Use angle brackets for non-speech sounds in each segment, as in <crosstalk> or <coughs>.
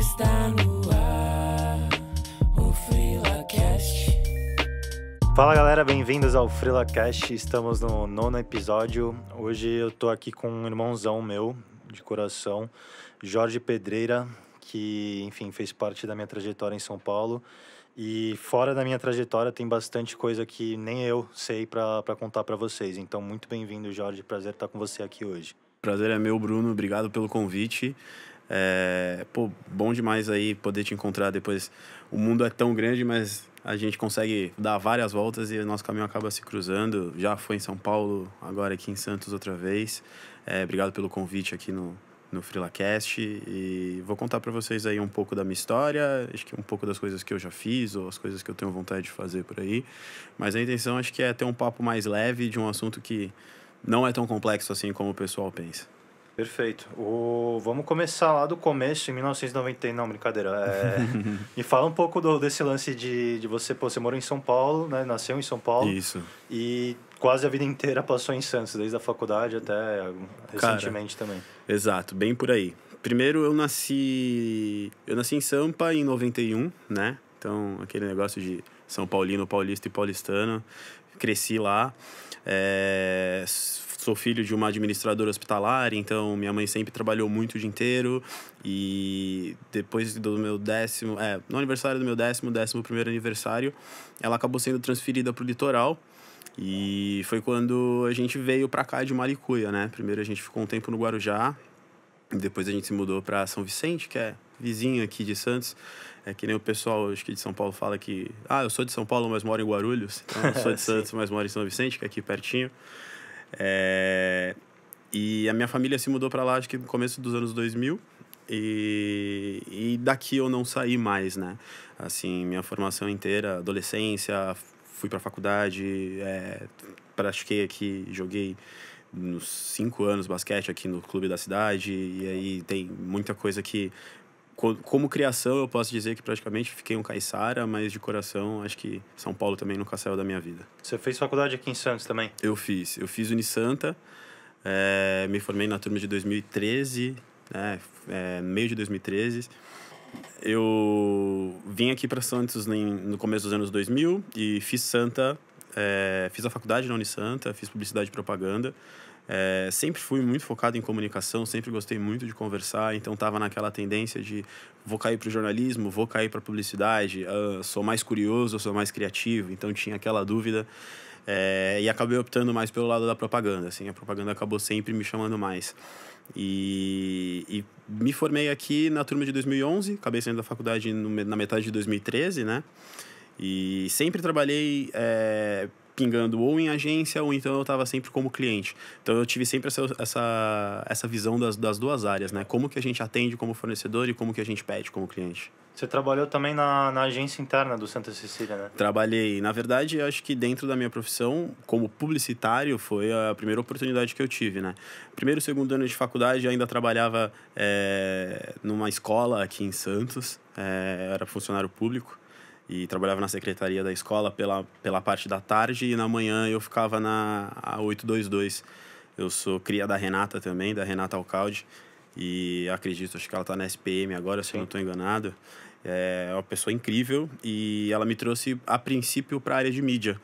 Está no ar o FrilaCast. Fala galera, bem-vindos ao FrilaCast. Estamos no nono episódio. Hoje eu tô aqui com um irmãozão meu de coração, Jorge Pedreira, que, enfim, fez parte da minha trajetória em São Paulo. E fora da minha trajetória tem bastante coisa que nem eu sei para contar para vocês. Então, muito bem-vindo, Jorge. Prazer estar com você aqui hoje. Prazer é meu, Bruno. Obrigado pelo convite. É, pô, bom demais aí poder te encontrar depois. O mundo é tão grande, mas a gente consegue dar várias voltas e o nosso caminho acaba se cruzando. Já foi em São Paulo, agora aqui em Santos outra vez. É, obrigado pelo convite aqui no, no FrilaCast e vou contar para vocês aí um pouco da minha história, acho que um pouco das coisas que eu já fiz ou as coisas que eu tenho vontade de fazer por aí. Mas a intenção acho que é ter um papo mais leve de um assunto que não é tão complexo assim como o pessoal pensa. Perfeito. O... Vamos começar lá do começo, em 1990. Não, brincadeira. É... <laughs> Me fala um pouco do, desse lance de, de você. Pô, você morou em São Paulo, né? Nasceu em São Paulo. Isso. E quase a vida inteira passou em Santos, desde a faculdade até recentemente Cara, também. Exato, bem por aí. Primeiro eu nasci. Eu nasci em Sampa em 91, né? Então, aquele negócio de São Paulino, paulista e paulistano. Cresci lá. É sou filho de uma administradora hospitalar, então minha mãe sempre trabalhou muito o dia inteiro. E depois do meu décimo. É, no aniversário do meu décimo, décimo primeiro aniversário, ela acabou sendo transferida para o litoral. E foi quando a gente veio para cá de Malicuia, né? Primeiro a gente ficou um tempo no Guarujá, depois a gente se mudou para São Vicente, que é vizinho aqui de Santos. É que nem o pessoal, acho que de São Paulo, fala que. Ah, eu sou de São Paulo, mas moro em Guarulhos. Então, eu sou <laughs> de Santos, mas moro em São Vicente, que é aqui pertinho. É, e a minha família se mudou para lá, acho que no começo dos anos 2000. E, e daqui eu não saí mais, né? Assim, minha formação inteira, adolescência, fui para faculdade, é, pratiquei aqui, joguei nos cinco anos basquete aqui no clube da cidade. E aí tem muita coisa que como criação, eu posso dizer que praticamente fiquei um caiçara, mas de coração, acho que São Paulo também nunca saiu da minha vida. Você fez faculdade aqui em Santos também? Eu fiz. Eu fiz Unisanta, é, me formei na turma de 2013, né, é, meio de 2013. Eu vim aqui para Santos no começo dos anos 2000 e fiz Santa, é, fiz a faculdade na Unisanta, fiz publicidade e propaganda. É, sempre fui muito focado em comunicação, sempre gostei muito de conversar, então estava naquela tendência de vou cair para o jornalismo, vou cair para a publicidade, ah, sou mais curioso, sou mais criativo, então tinha aquela dúvida. É, e acabei optando mais pelo lado da propaganda, assim, a propaganda acabou sempre me chamando mais. E, e, me formei aqui na turma de 2011, acabei saindo da faculdade no, na metade de 2013, né? E sempre trabalhei é, pingando ou em agência ou então eu estava sempre como cliente. Então eu tive sempre essa, essa, essa visão das, das duas áreas, né? Como que a gente atende como fornecedor e como que a gente pede como cliente. Você trabalhou também na, na agência interna do Santa Cecília, né? Trabalhei. Na verdade, acho que dentro da minha profissão, como publicitário, foi a primeira oportunidade que eu tive, né? Primeiro e segundo ano de faculdade, eu ainda trabalhava é, numa escola aqui em Santos, é, era funcionário público e trabalhava na secretaria da escola pela, pela parte da tarde e na manhã eu ficava na a 822. Eu sou cria da Renata também, da Renata Alcalde, e acredito, acho que ela está na SPM agora, Sim. se eu não estou enganado. É uma pessoa incrível e ela me trouxe a princípio para a área de mídia.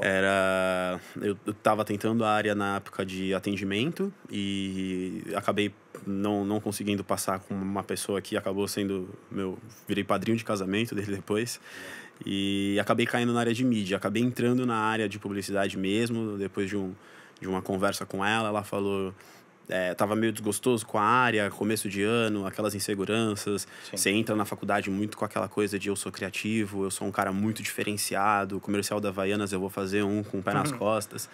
Era. Eu estava tentando a área na época de atendimento e acabei não, não conseguindo passar com uma pessoa que acabou sendo meu. Virei padrinho de casamento dele depois. E acabei caindo na área de mídia. Acabei entrando na área de publicidade mesmo, depois de, um, de uma conversa com ela. Ela falou é, tava meio desgostoso com a área, começo de ano, aquelas inseguranças. Sim. Você entra na faculdade muito com aquela coisa de eu sou criativo, eu sou um cara muito diferenciado, comercial da Havaianas eu vou fazer um com o pé nas uhum. costas.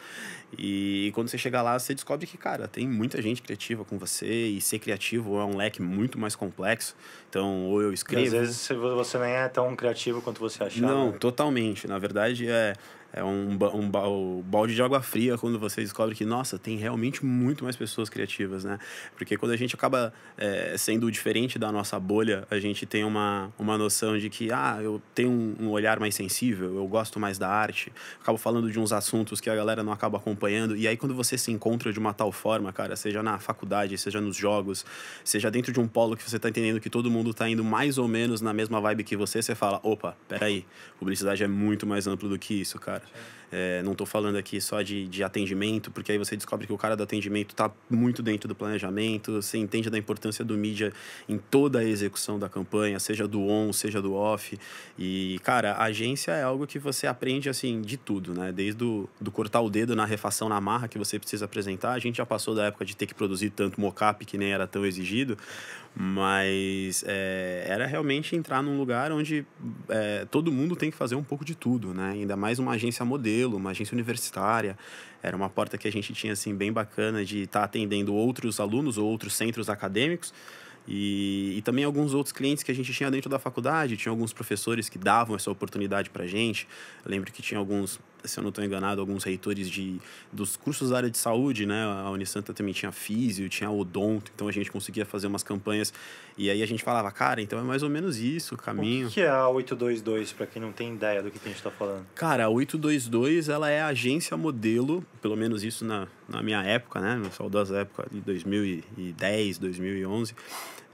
E quando você chega lá, você descobre que, cara, tem muita gente criativa com você e ser criativo é um leque muito mais complexo. Então, ou eu escrevo. E às vezes você nem é tão criativo quanto você achava. Não, né? totalmente. Na verdade, é é um, um, um balde de água fria quando você descobre que, nossa, tem realmente muito mais pessoas criativas, né? Porque quando a gente acaba é, sendo diferente da nossa bolha, a gente tem uma, uma noção de que, ah, eu tenho um, um olhar mais sensível, eu gosto mais da arte, acabo falando de uns assuntos que a galera não acaba acompanhando. E aí, quando você se encontra de uma tal forma, cara, seja na faculdade, seja nos jogos, seja dentro de um polo que você está entendendo que todo mundo está indo mais ou menos na mesma vibe que você, você fala, opa, peraí, publicidade é muito mais amplo do que isso, cara cara. É, não estou falando aqui só de, de atendimento, porque aí você descobre que o cara do atendimento está muito dentro do planejamento, você entende da importância do mídia em toda a execução da campanha, seja do on, seja do off. E, cara, a agência é algo que você aprende, assim, de tudo, né? Desde do, do cortar o dedo na refação na marra que você precisa apresentar, a gente já passou da época de ter que produzir tanto mocap que nem era tão exigido, mas é, era realmente entrar num lugar onde é, todo mundo tem que fazer um pouco de tudo, né? Ainda mais uma agência modelo, uma agência universitária. Era uma porta que a gente tinha, assim, bem bacana de estar tá atendendo outros alunos ou outros centros acadêmicos. E, e, também alguns outros clientes que a gente tinha dentro da faculdade, tinha alguns professores que davam essa oportunidade para gente. Eu lembro que tinha alguns se eu não estou enganado, alguns reitores de, dos cursos da área de saúde, né? A Unisanta também tinha físio, tinha odonto, então a gente conseguia fazer umas campanhas. E aí a gente falava, cara, então é mais ou menos isso o caminho. O que é a 822, para quem não tem ideia do que a gente está falando? Cara, a 822, ela é a agência modelo, pelo menos isso na, na minha época, né? Na saudosa época de 2010, 2011.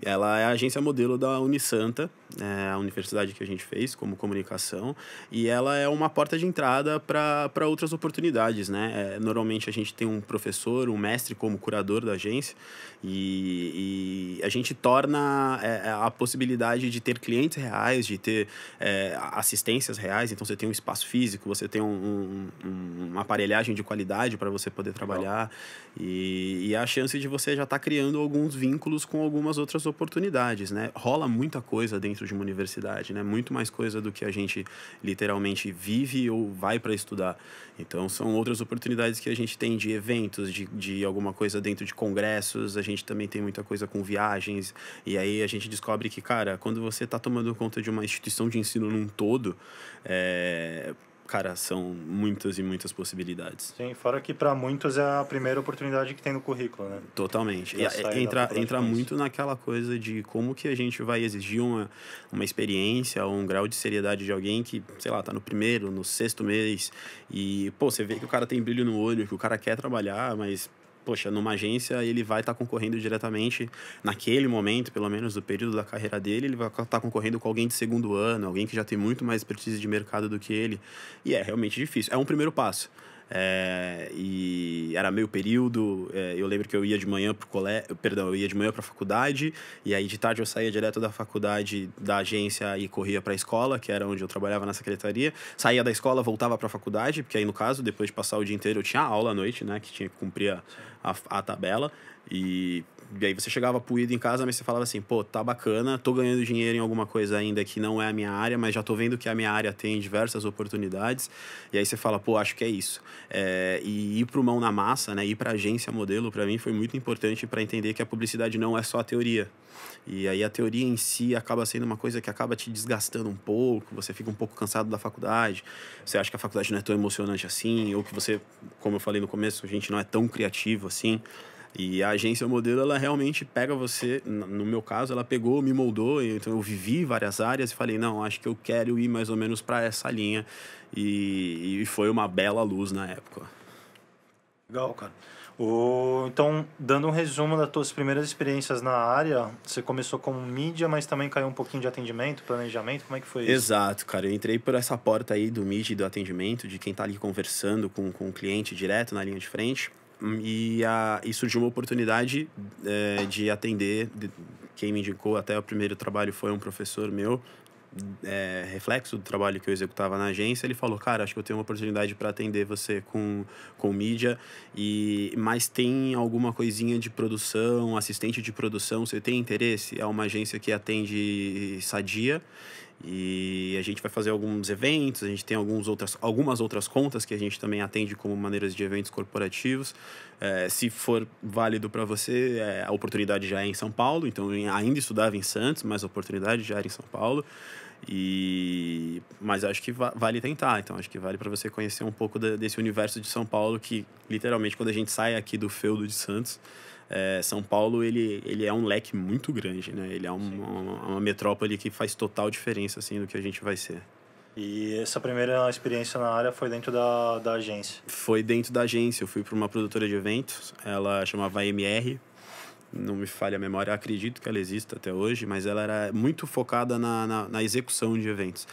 Ela é a agência modelo da Unisanta, é a universidade que a gente fez como comunicação, e ela é uma porta de entrada para para outras oportunidades, né? É, normalmente a gente tem um professor, um mestre como curador da agência e, e a gente torna é, é a possibilidade de ter clientes reais, de ter é, assistências reais. Então você tem um espaço físico, você tem um, um, uma aparelhagem de qualidade para você poder trabalhar e, e, a chance de você já estar tá criando alguns vínculos com algumas outras oportunidades, né? Rola muita coisa dentro de uma universidade, né? Muito mais coisa do que a gente literalmente vive ou vai para estudar. Então, são outras oportunidades que a gente tem de eventos, de, de alguma coisa dentro de congressos, a gente também tem muita coisa com viagens, e aí a gente descobre que, cara, quando você está tomando conta de uma instituição de ensino num todo, é, cara, são muitas e muitas possibilidades. Sim, fora que para muitos é a primeira oportunidade que tem no currículo, né? Totalmente. E, entra entra muito naquela coisa de como que a gente vai exigir uma, uma experiência ou um grau de seriedade de alguém que, sei lá, tá no primeiro, no sexto mês e, pô, você vê que o cara tem brilho no olho, que o cara quer trabalhar, mas poxa, numa agência ele vai estar tá concorrendo diretamente, naquele momento, pelo menos do período da carreira dele, ele vai estar tá concorrendo com alguém de segundo ano, alguém que já tem muito mais expertise de mercado do que ele. E é realmente difícil. É um primeiro passo. É, e era meio período. É, eu lembro que eu ia de manhã pro colégio, perdão, eu ia de manhã para faculdade e aí de tarde eu saía direto da faculdade da agência e corria para a escola, que era onde eu trabalhava na secretaria. Saía da escola, voltava para a faculdade, porque aí no caso, depois de passar o dia inteiro, eu tinha aula à noite, né, que tinha que cumprir a, a, a tabela e e aí você chegava puído em casa, mas você falava assim, pô, tá bacana, tô ganhando dinheiro em alguma coisa ainda que não é a minha área, mas já tô vendo que a minha área tem diversas oportunidades. E aí você fala, pô, acho que é isso. É, e ir pro mão na massa, né? Ir pra agência modelo, para mim, foi muito importante para entender que a publicidade não é só a teoria. E aí a teoria em si acaba sendo uma coisa que acaba te desgastando um pouco, você fica um pouco cansado da faculdade, você acha que a faculdade não é tão emocionante assim, ou que você, como eu falei no começo, a gente não é tão criativo assim. E a agência modelo, ela realmente pega você, no meu caso, ela pegou, me moldou, então eu vivi várias áreas e falei, não, acho que eu quero ir mais ou menos para essa linha. E, e foi uma bela luz na época. Legal, cara. O, então, dando um resumo das tuas primeiras experiências na área, você começou como mídia, mas também caiu um pouquinho de atendimento, planejamento, como é que foi isso? Exato, cara. Eu entrei por essa porta aí do mídia e do atendimento, de quem tá ali conversando com, com o cliente direto na linha de frente. E, a, e surgiu uma oportunidade é, de atender. De, quem me indicou até o primeiro trabalho foi um professor meu, é, reflexo do trabalho que eu executava na agência, ele falou, cara, acho que eu tenho uma oportunidade para atender você com, com mídia, e mas tem alguma coisinha de produção, assistente de produção, você tem interesse? É uma agência que atende sadia e a gente vai fazer alguns eventos, a gente tem alguns outras, algumas outras contas que a gente também atende como maneiras de eventos corporativos. É, se for válido para você, é, a oportunidade já é em São Paulo, então ainda estudava em Santos, mas a oportunidade já era em São Paulo. E mas acho que va vale tentar, então acho que vale para você conhecer um pouco da, desse universo de São Paulo que literalmente quando a gente sai aqui do feudo de Santos, é, São Paulo ele, ele é um leque muito grande, né? Ele é um, uma, uma metrópole que faz total diferença assim no que a gente vai ser. E essa primeira experiência na área foi dentro da, da agência? Foi dentro da agência. Eu fui para uma produtora de eventos, ela chamava MR, não me falha a memória, acredito que ela exista até hoje, mas ela era muito focada na, na, na, execução de eventos.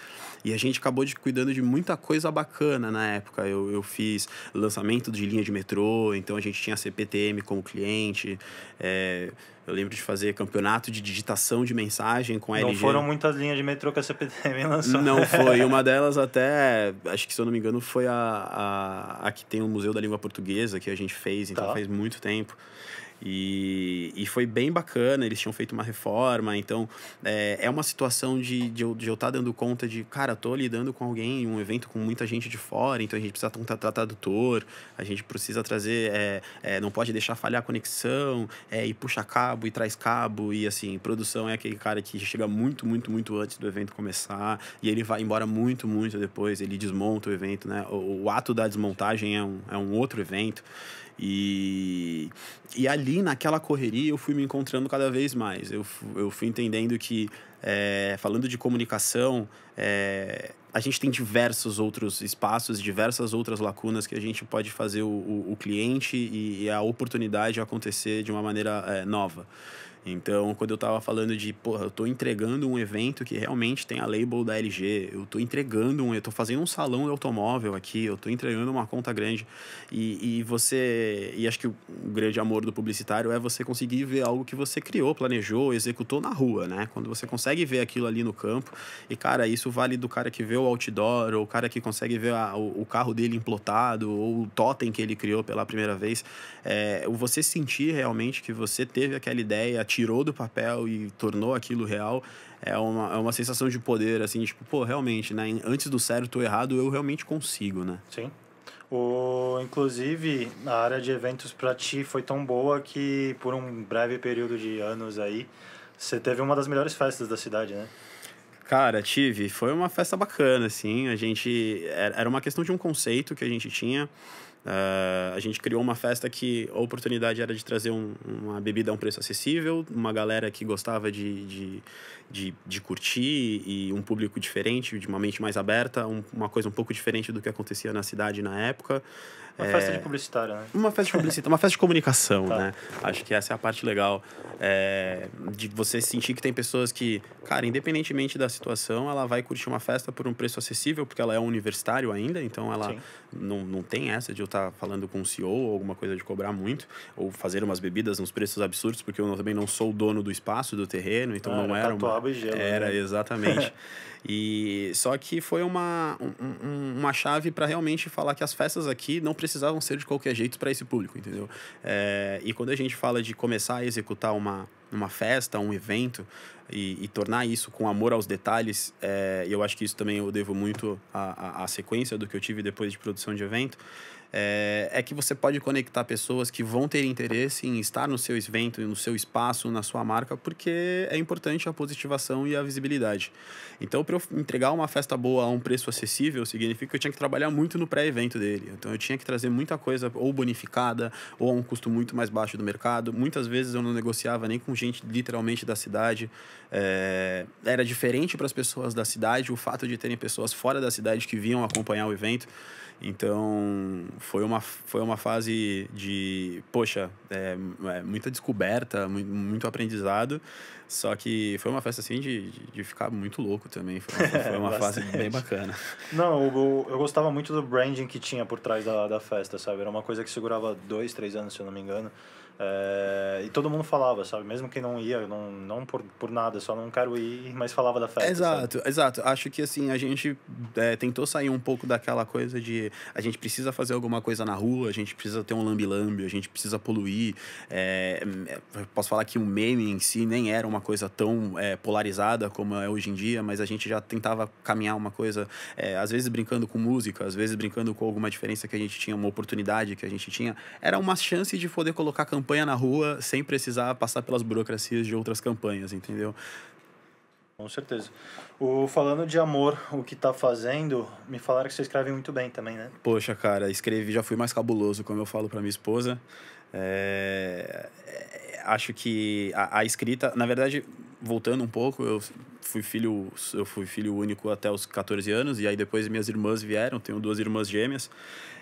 E a gente acabou de cuidando de muita coisa bacana na época. Eu, eu fiz lançamento de linha de metrô, então a gente tinha a CPTM como cliente. É, eu lembro de fazer campeonato de digitação de mensagem com a não LG. Não foram muitas linhas de metrô que a CPTM <laughs> lançou. Não foi. Uma delas até, acho que se eu não me engano, foi a, a, a que tem o Museu da Língua Portuguesa, que a gente fez, então tá. faz muito tempo. E, e foi bem bacana, eles tinham feito uma reforma, então é, é uma situação de, de, eu, de eu estar tá dando conta de, cara, tô lidando com alguém, um evento com muita gente de fora, então a gente precisa tá tratar tradutor, a gente precisa trazer, é, é, não pode deixar falhar a conexão, é, e puxa cabo, e traz cabo, e assim, produção é aquele cara que chega muito, muito, muito antes do evento começar, e ele vai embora muito, muito depois, ele desmonta o evento, né? O, o ato da desmontagem é um, é um outro evento. E, e ali, naquela correria, eu fui me encontrando cada vez mais. Eu, eu fui entendendo que, é, falando de comunicação, é, a gente tem diversos outros espaços, diversas outras lacunas que a gente pode fazer o, o, o cliente e, e, a oportunidade acontecer de uma maneira é, nova. Então, quando eu tava falando de, porra, eu tô entregando um evento que realmente tem a label da LG, eu tô entregando um, eu tô fazendo um salão de automóvel aqui, eu tô entregando uma conta grande. E, e você, e acho que o grande amor do publicitário é você conseguir ver algo que você criou, planejou, executou na rua, né? Quando você consegue ver aquilo ali no campo, e cara, isso vale do cara que vê o outdoor, ou o cara que consegue ver a, o, o, carro dele implotado, ou o totem que ele criou pela primeira vez. É, você sentir realmente que você teve aquela ideia, tirou do papel e tornou aquilo real, é uma, é uma sensação de poder, assim, tipo, pô, realmente, né? Antes do certo ou errado, eu realmente consigo, né? Sim. O, inclusive, a área de eventos para ti foi tão boa que, por um breve período de anos aí, você teve uma das melhores festas da cidade, né? Cara, tive. Foi uma festa bacana, assim. A gente. Era uma questão de um conceito que a gente tinha. Uh, a gente criou uma festa que a oportunidade era de trazer um, uma bebida a um preço acessível, uma galera que gostava de, de, de, de curtir e um público diferente, de uma mente mais aberta, um, uma coisa um pouco diferente do que acontecia na cidade na época. Uma é, festa de publicitária, né? Uma festa de publicitária, uma festa de comunicação, <laughs> tá. né? Acho que essa é a parte legal. É, de você sentir que tem pessoas que, cara, independentemente da situação, ela vai curtir uma festa por um preço acessível, porque ela é um universitário ainda, então ela não, não tem essa de eu estar tá falando com o um CEO ou alguma coisa de cobrar muito, ou fazer umas bebidas nos preços absurdos, porque eu também não sou o dono do espaço, do terreno, então ah, não era, era uma... Gelo, era, né? exatamente. <laughs> E só que foi uma, um, uma chave para realmente falar que as festas aqui não precisavam ser de qualquer jeito para esse público, entendeu? É, e quando a gente fala de começar a executar uma, uma festa, um evento, e, e tornar isso com amor aos detalhes, é, eu acho que isso também eu devo muito à, à, à sequência do que eu tive depois de produção de evento é, é que você pode conectar pessoas que vão ter interesse em estar no seu evento, no seu espaço, na sua marca, porque é importante a positivação e a visibilidade. Então, para eu entregar uma festa boa a um preço acessível, significa que eu tinha que trabalhar muito no pré-evento dele. Então, eu tinha que trazer muita coisa ou bonificada ou a um custo muito mais baixo do mercado. Muitas vezes eu não negociava nem com gente literalmente da cidade. É, era diferente para as pessoas da cidade o fato de terem pessoas fora da cidade que vinham acompanhar o evento. Então, foi uma, foi uma fase de, poxa, é, é muita descoberta, muito, aprendizado. Só que foi uma festa assim de, de ficar muito louco também. Foi uma, foi uma <laughs> fase bem bacana. Não, eu, eu gostava muito do branding que tinha por trás da, da festa, sabe? Era uma coisa que segurava dois, três anos, se eu não me engano. É, e todo mundo falava, sabe? Mesmo quem não ia, não, não por, por nada, só não quero ir, mas falava da festa. Exato, sabe? exato. Acho que assim, a gente é, tentou sair um pouco daquela coisa de a gente precisa fazer alguma coisa na rua, a gente precisa ter um lambi-lambi, a gente precisa poluir. É, posso falar que o meme em si nem era uma coisa tão polarizada como é hoje em dia, mas a gente já tentava caminhar uma coisa, às vezes brincando com música, às vezes brincando com alguma diferença que a gente tinha, uma oportunidade que a gente tinha. Era uma chance de poder colocar campanha campanha na rua sem precisar passar pelas burocracias de outras campanhas, entendeu? Com certeza. O, falando de amor, o que tá fazendo, me falaram que você escreve muito bem também, né? Poxa, cara, escrevi, já fui mais cabuloso, como eu falo para minha esposa. É, é, acho que a, a, escrita, na verdade, voltando um pouco, eu fui filho, eu fui filho único até os 14 anos e aí depois minhas irmãs vieram, tenho duas irmãs gêmeas.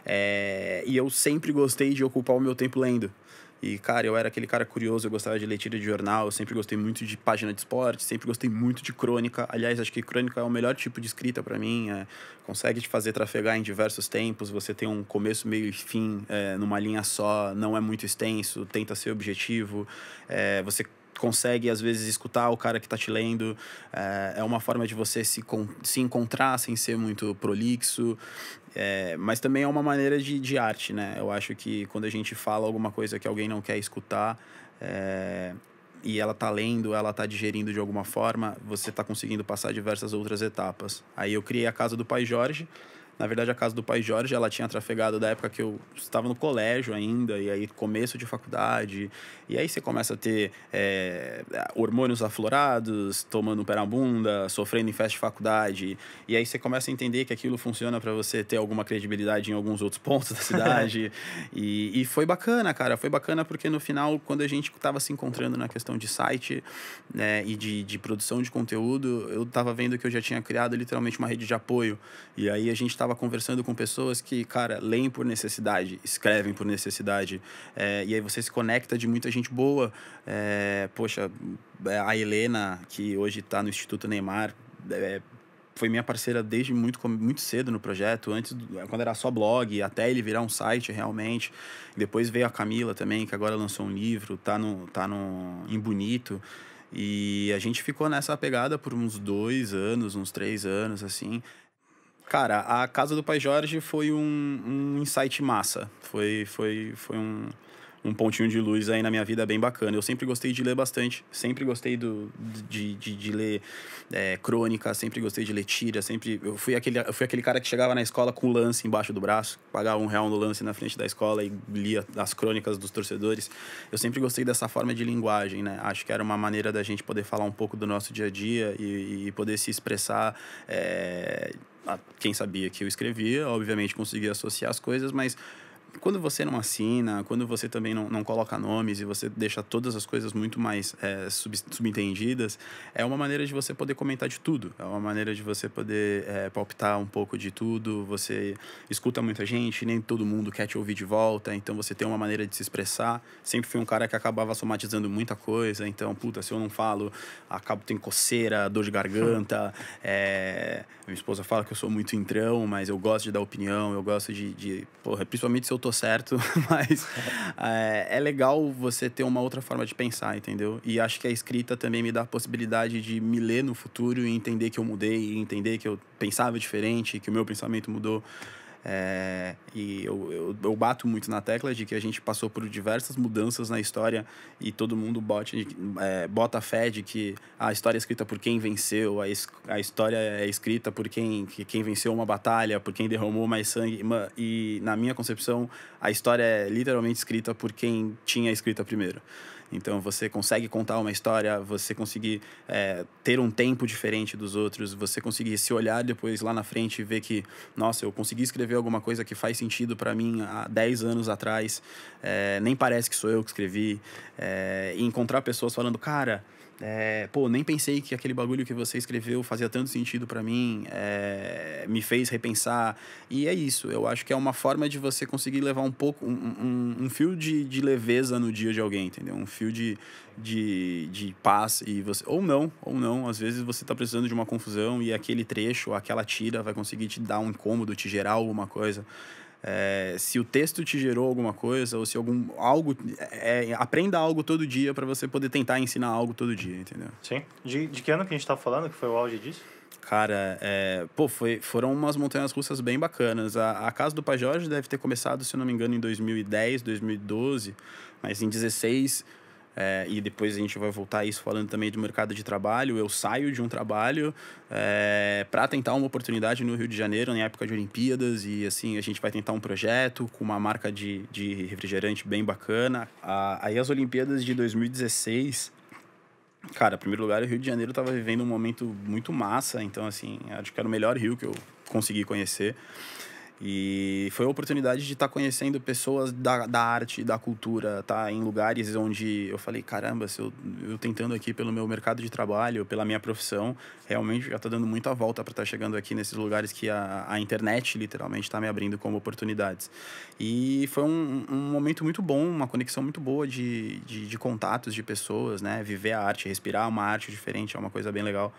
É, e eu sempre gostei de ocupar o meu tempo lendo. E, cara, eu era aquele cara curioso, eu gostava de leitura de jornal, eu sempre gostei muito de página de esporte, sempre gostei muito de crônica. Aliás, acho que crônica é o melhor tipo de escrita para mim, é, consegue te fazer trafegar em diversos tempos, você tem um começo, meio e fim é, numa linha só, não é muito extenso, tenta ser objetivo, é, você consegue, às vezes, escutar o cara que está te lendo. É, é uma forma de você se, se encontrar sem ser muito prolixo. É, mas também é uma maneira de, de arte, né? Eu acho que quando a gente fala alguma coisa que alguém não quer escutar é, e ela tá lendo, ela tá digerindo de alguma forma, você está conseguindo passar diversas outras etapas. Aí eu criei a Casa do Pai Jorge, na verdade, a casa do pai Jorge, ela tinha trafegado da época que eu estava no colégio ainda, e aí começo de faculdade, e aí você começa a ter é, hormônios aflorados, tomando perambunda, sofrendo em festa de faculdade, e aí você começa a entender que aquilo funciona para você ter alguma credibilidade em alguns outros pontos da cidade, <laughs> e, e foi bacana, cara, foi bacana porque no final, quando a gente estava se encontrando na questão de site né, e de, de produção de conteúdo, eu estava vendo que eu já tinha criado literalmente uma rede de apoio, e aí a gente estava estava conversando com pessoas que, cara, leem por necessidade, escrevem por necessidade, é, e aí você se conecta de muita gente boa. É, poxa, eh, a Helena, que hoje está no Instituto Neymar, é, foi minha parceira desde muito, muito cedo no projeto, antes quando era só blog, até ele virar um site realmente. Depois veio a Camila também, que agora lançou um livro, tá no, tá no em bonito. E a gente ficou nessa pegada por uns dois anos, uns três anos, assim. Cara, a casa do Pai Jorge foi um, um insight massa. Foi, foi, foi um, um pontinho de luz aí na minha vida bem bacana. Eu sempre gostei de ler bastante, sempre gostei do, de, de, de ler é, crônica, sempre gostei de ler tira, sempre... Eu fui, aquele, eu fui aquele cara que chegava na escola com o lance embaixo do braço, pagava um real no lance na frente da escola e lia as crônicas dos torcedores. Eu sempre gostei dessa forma de linguagem, né? Acho que era uma maneira da gente poder falar um pouco do nosso dia a dia e, e poder se expressar... É, quem sabia que eu escrevia, obviamente conseguia associar as coisas, mas quando você não assina, quando você também não, não coloca nomes e você deixa todas as coisas muito mais é, sub, subentendidas, é uma maneira de você poder comentar de tudo, é uma maneira de você poder é, palpitar um pouco de tudo, você escuta muita gente, nem todo mundo quer te ouvir de volta, então você tem uma maneira de se expressar. Sempre fui um cara que acabava somatizando muita coisa, então, puta, se eu não falo, acabo tendo coceira, dor de garganta. <laughs> É... Minha esposa fala que eu sou muito entrão, mas eu gosto de dar opinião, eu gosto de. de porra, principalmente se eu eu tô certo, <laughs> mas é, é, legal você ter uma outra forma de pensar, entendeu? E acho que a escrita também me dá a possibilidade de me ler no futuro e entender que eu mudei, entender que eu pensava diferente, que o meu pensamento mudou. É, e eu, eu, eu, bato muito na tecla de que a gente passou por diversas mudanças na história e todo mundo bote, é, bota fé de que a história é escrita por quem venceu, a, es, a história é escrita por quem, que, quem venceu uma batalha, por quem derramou mais sangue. E, na minha concepção, a história é literalmente escrita por quem tinha escrita primeiro. Então você consegue contar uma história, você conseguir é, ter um tempo diferente dos outros, você conseguir se olhar depois lá na frente e ver que, nossa, eu consegui escrever alguma coisa que faz sentido para mim há 10 anos atrás, é, nem parece que sou eu que escrevi, é, e encontrar pessoas falando, cara é, pô, nem pensei que aquele bagulho que você escreveu fazia tanto sentido para mim, é, me fez repensar. E é isso, eu acho que é uma forma de você conseguir levar um pouco, um, um, um fio de, de leveza no dia de alguém, entendeu? Um fio de, de, de paz e você ou não ou não às vezes você está precisando de uma confusão e aquele trecho aquela tira vai conseguir te dar um incômodo te gerar alguma coisa é, se o texto te gerou alguma coisa ou se algum algo é, é aprenda algo todo dia para você poder tentar ensinar algo todo dia, entendeu? Sim. De, de que ano que a gente tá falando que foi o auge disso? Cara, é, pô, foi, foram umas montanhas russas bem bacanas. A, a casa do Pai Jorge deve ter começado, se não me engano, em 2010, 2012, mas em 16 é, e depois a gente vai voltar a isso falando também do mercado de trabalho. Eu saio de um trabalho é, para tentar uma oportunidade no Rio de Janeiro, na época de Olimpíadas, e assim a gente vai tentar um projeto com uma marca de, de refrigerante bem bacana. aí as Olimpíadas de 2016. Cara, em primeiro lugar, o Rio de Janeiro estava vivendo um momento muito massa, então, assim, acho que era o melhor Rio que eu consegui conhecer. E foi a oportunidade de estar tá conhecendo pessoas da, da arte, da cultura, tá? Em lugares onde eu falei, caramba, se eu, eu tentando aqui pelo meu mercado de trabalho, pela minha profissão, realmente já tá dando muita volta para estar tá chegando aqui nesses lugares que a, a internet literalmente está me abrindo como oportunidades. E foi um, um momento muito bom, uma conexão muito boa de, de, de contatos, de pessoas, né? Viver a arte, respirar uma arte diferente é uma coisa bem legal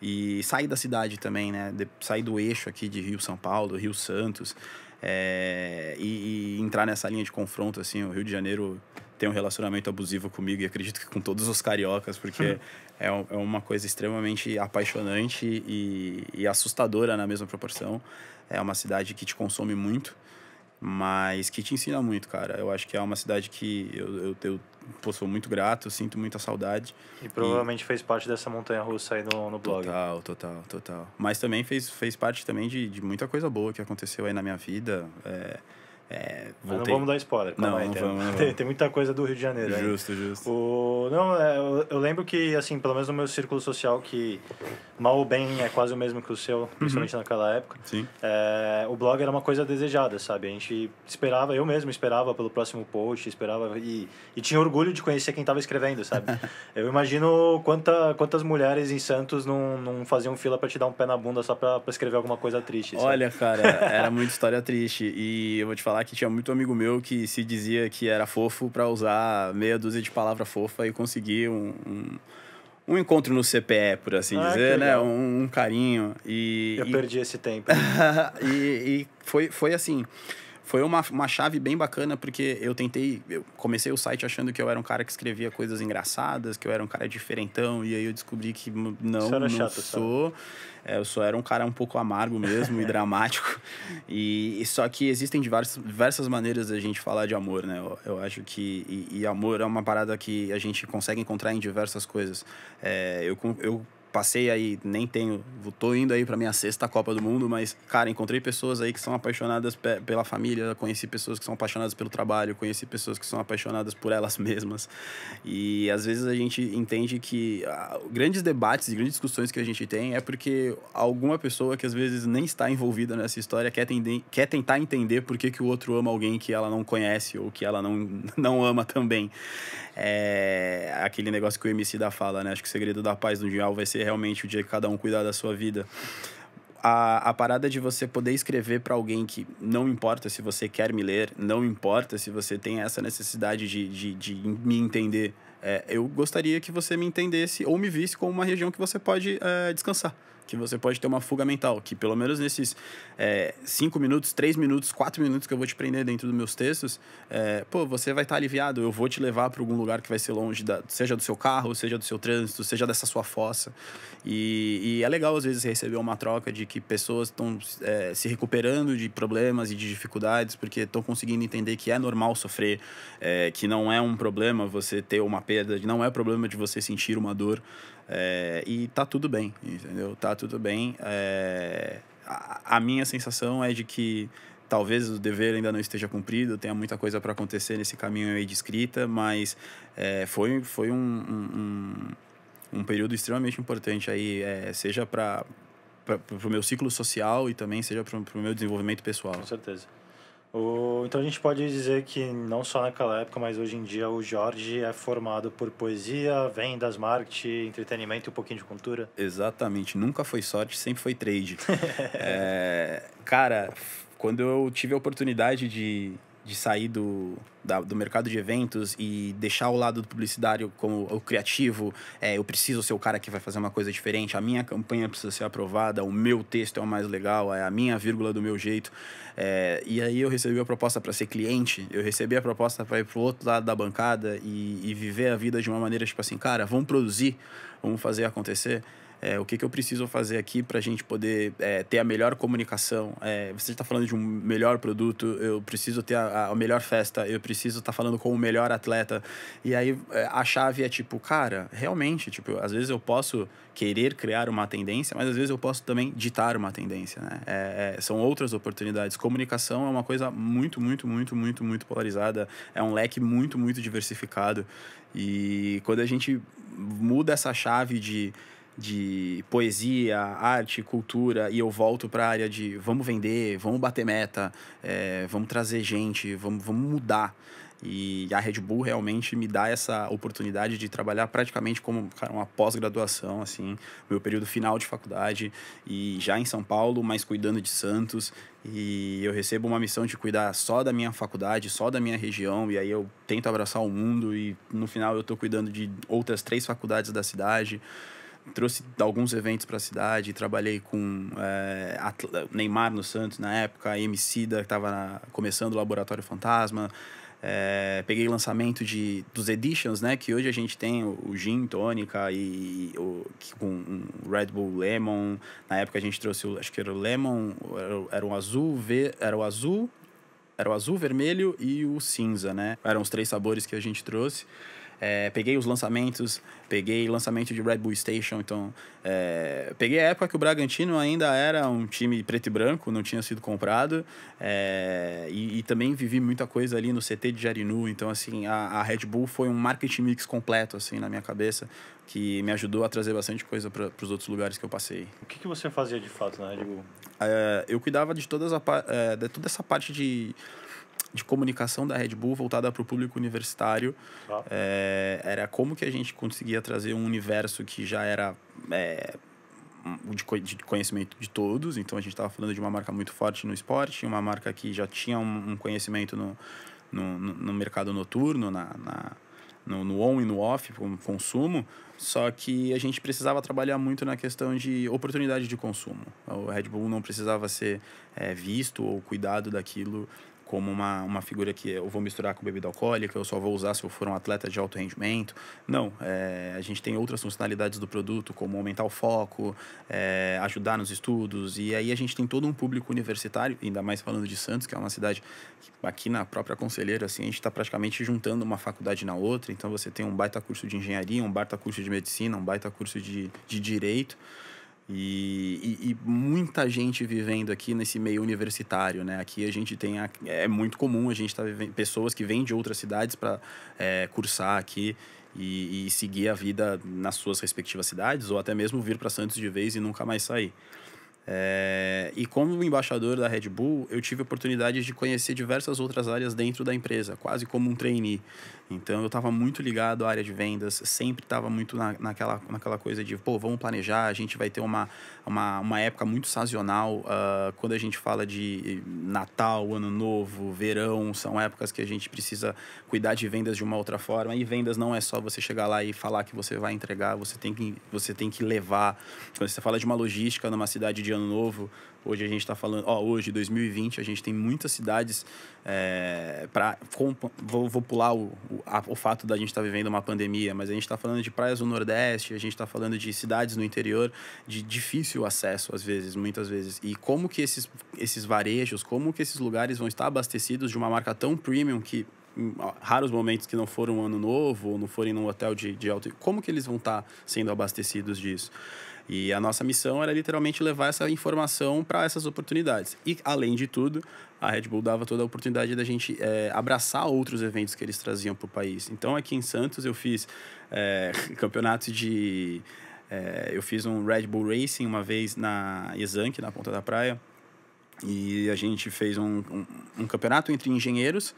e sair da cidade também, né? De, sair do eixo aqui de Rio São Paulo, Rio Santos, é, e, e, entrar nessa linha de confronto, assim, o Rio de Janeiro tem um relacionamento abusivo comigo e acredito que com todos os cariocas, porque <laughs> é, é, uma coisa extremamente apaixonante e, e assustadora na mesma proporção. É uma cidade que te consome muito mas que te ensina muito, cara. Eu acho que é uma cidade que eu, eu, eu pô, sou muito grato, sinto muita saudade. E provavelmente e... fez parte dessa montanha russa aí no, no blog. Total, total, total. Mas também fez, fez parte também de, de muita coisa boa que aconteceu aí na minha vida. É é, não vamos dar spoiler, calma não, aí. Tem, vamos, <laughs> tem, tem, muita coisa do Rio de Janeiro Justo, aí. justo. O, não, é, eu, eu, lembro que, assim, pelo menos no meu círculo social, que mal ou bem é quase o mesmo que o seu, uhum. principalmente uhum. naquela época, Sim. É, o blog era uma coisa desejada, sabe? A gente esperava, eu mesmo esperava pelo próximo post, esperava e, e tinha orgulho de conhecer quem estava escrevendo, sabe? <laughs> eu imagino quanta, quantas mulheres em Santos não, não faziam fila para te dar um pé na bunda só para escrever alguma coisa triste. Sabe? Olha, cara, era muita história triste e eu vou te falar falar que tinha muito amigo meu que se dizia que era fofo para usar meia dúzia de palavra fofa e conseguir um, um um encontro no CPE, por assim ah, dizer, né? Um, um, carinho. E, Eu e... perdi esse tempo. <laughs> e, e foi, foi assim foi uma, uma chave bem bacana, porque eu tentei. Eu comecei o site achando que eu era um cara que escrevia coisas engraçadas, que eu era um cara diferentão, e aí eu descobri que não, não chato, sou. É, eu só era um cara um pouco amargo mesmo e <laughs> dramático. E, e, só que existem diversas, diversas maneiras da gente falar de amor, né? Eu, eu acho que. E, e, amor é uma parada que a gente consegue encontrar em diversas coisas. É, eu, eu passei aí, nem tenho, tô indo aí para minha sexta Copa do Mundo, mas cara, encontrei pessoas aí que são apaixonadas pela família, conheci pessoas que são apaixonadas pelo trabalho, conheci pessoas que são apaixonadas por elas <laughs> mesmas. E às vezes a gente entende que ah, grandes debates e grandes discussões que a gente tem é porque alguma pessoa que às vezes nem está envolvida nessa história quer, tender, quer tentar entender por que, que o outro ama alguém que ela não conhece ou que ela não, <laughs> não ama também é aquele negócio que o MC da fala, né? Acho que o segredo da paz no dial vai ser realmente o dia que cada um cuidar da sua vida. A, a parada de você poder escrever para alguém que não importa se você quer me ler, não importa se você tem essa necessidade de, de, de me entender. É, eu gostaria que você me entendesse ou me visse como uma região que você pode é, descansar que você pode ter uma fuga mental, que pelo menos nesses é, cinco minutos, três minutos, quatro minutos que eu vou te prender dentro dos meus textos, é, pô, você vai estar tá aliviado, eu vou te levar para algum lugar que vai ser longe, da, seja do seu carro, seja do seu trânsito, seja dessa sua fossa. E, e é legal, às vezes, receber uma troca de que pessoas estão é, se recuperando de problemas e de dificuldades, porque estão conseguindo entender que é normal sofrer, é, que não é um problema você ter uma perda, não é problema de você sentir uma dor. É, e tá tudo bem, entendeu? Tá tudo bem. É, a, a minha sensação é de que talvez o dever ainda não esteja cumprido, tenha muita coisa para acontecer nesse caminho aí de escrita, mas é, foi, foi um, um, um, período extremamente importante aí, é, seja para o meu ciclo social e também seja para o meu desenvolvimento pessoal. Com certeza. O, então a gente pode dizer que não só naquela época, mas hoje em dia o Jorge é formado por poesia, vendas, marketing, entretenimento e um pouquinho de cultura. Exatamente. Nunca foi sorte, sempre foi trade. <laughs> é, cara, quando eu tive a oportunidade de de sair do, da, do mercado de eventos e deixar o lado do publicitário como o criativo. É, eu preciso ser o cara que vai fazer uma coisa diferente, a minha campanha precisa ser aprovada, o meu texto é o mais legal, é a minha vírgula do meu jeito. É, e aí eu recebi a proposta para ser cliente, eu recebi a proposta para ir pro outro lado da bancada e, e viver a vida de uma maneira tipo assim, cara, vamos produzir, vamos fazer acontecer. É, o que, que eu preciso fazer aqui para a gente poder é, ter a melhor comunicação? É, você está falando de um melhor produto, eu preciso ter a, a melhor festa, eu preciso estar tá falando com o melhor atleta. E aí é, a chave é tipo, cara, realmente, tipo, às vezes eu posso querer criar uma tendência, mas às vezes eu posso também ditar uma tendência, né? É, é, são outras oportunidades. Comunicação é uma coisa muito, muito, muito, muito, muito polarizada. É um leque muito, muito diversificado. E quando a gente muda essa chave de de poesia, arte, cultura e eu volto para a área de vamos vender, vamos bater meta, é, vamos trazer gente, vamos, vamos mudar. E a Red Bull realmente me dá essa oportunidade de trabalhar praticamente como cara, uma pós-graduação, assim, meu período final de faculdade, e já em São Paulo, mas cuidando de Santos. E eu recebo uma missão de cuidar só da minha faculdade, só da minha região, e aí eu tento abraçar o mundo, e no final eu estou cuidando de outras três faculdades da cidade trouxe alguns eventos para a cidade, trabalhei com é, Neymar no Santos na época, MC da que estava começando o Laboratório Fantasma. É, peguei lançamento de, dos Editions, né? Que hoje a gente tem o, o Gin Tônica e o, com um Red Bull Lemon. Na época a gente trouxe, o, acho que era o Lemon, era, era o azul, ver, era o azul, era o azul, vermelho e o cinza, né? Eram os três sabores que a gente trouxe. É, peguei os lançamentos, peguei lançamento de Red Bull Station, então é, peguei a época que o Bragantino ainda era um time preto e branco, não tinha sido comprado, é, e, e, também vivi muita coisa ali no CT de Jarinu, então assim, a, a, Red Bull foi um marketing mix completo, assim, na minha cabeça, que me ajudou a trazer bastante coisa para os outros lugares que eu passei. O que, que você fazia de fato na Red Bull? É, eu cuidava de, todas a, é, de toda essa parte de de comunicação da Red Bull voltada para o público universitário ah. é, era como que a gente conseguia trazer um universo que já era é, de, de, conhecimento de todos. Então a gente estava falando de uma marca muito forte no esporte, uma marca que já tinha um, um conhecimento no, no, no, mercado noturno, na, na no, no, on e no off, como consumo, só que a gente precisava trabalhar muito na questão de oportunidade de consumo. O Red Bull não precisava ser é, visto ou cuidado daquilo como uma, uma figura que eu vou misturar com bebida alcoólica, eu só vou usar se eu for um atleta de alto rendimento. Não, é, a gente tem outras funcionalidades do produto, como aumentar o foco, é, ajudar nos estudos, e aí a gente tem todo um público universitário, ainda mais falando de Santos, que é uma cidade que, aqui na própria Conselheira, assim, a gente está praticamente juntando uma faculdade na outra, então você tem um baita curso de engenharia, um baita curso de medicina, um baita curso de, de direito. E, e, e, muita gente vivendo aqui nesse meio universitário, né? Aqui a gente tem a, é muito comum a gente tá vivendo, pessoas que vêm de outras cidades para é, cursar aqui e, e, seguir a vida nas suas respectivas cidades ou até mesmo vir para Santos de vez e nunca mais sair. É, e como embaixador da Red Bull, eu tive oportunidade de conhecer diversas outras áreas dentro da empresa, quase como um trainee. Então eu estava muito ligado à área de vendas, sempre estava muito na, naquela, naquela coisa de, pô, vamos planejar, a gente vai ter uma, uma, uma época muito sazonal. Uh, quando a gente fala de eh, Natal, Ano Novo, verão, são épocas que a gente precisa cuidar de vendas de uma outra forma. E vendas não é só você chegar lá e falar que você vai entregar, você tem que, você tem que levar. Quando você fala de uma logística numa cidade de Ano Novo, Hoje a gente está falando, ó, hoje, 2020, a gente tem muitas cidades é, eh, para. Vou, vou pular o, o, a, o fato da gente estar tá vivendo uma pandemia, mas a gente está falando de praias do Nordeste, a gente está falando de cidades no interior de difícil acesso, às vezes, muitas vezes. E como que esses, esses varejos, como que esses lugares vão estar abastecidos de uma marca tão premium que hum, raros momentos que não foram um ano novo ou não forem num hotel de, de alto. Como que eles vão estar sendo abastecidos disso? E a nossa missão era literalmente levar essa informação para essas oportunidades. E, além de tudo, a Red Bull dava toda a oportunidade da gente é, abraçar outros eventos que eles traziam para o país. Então, aqui em Santos, eu fiz é, <laughs> campeonato de. É, eu fiz um Red Bull Racing uma vez na Exanc, na Ponta da Praia, e a gente fez um, um, um campeonato entre engenheiros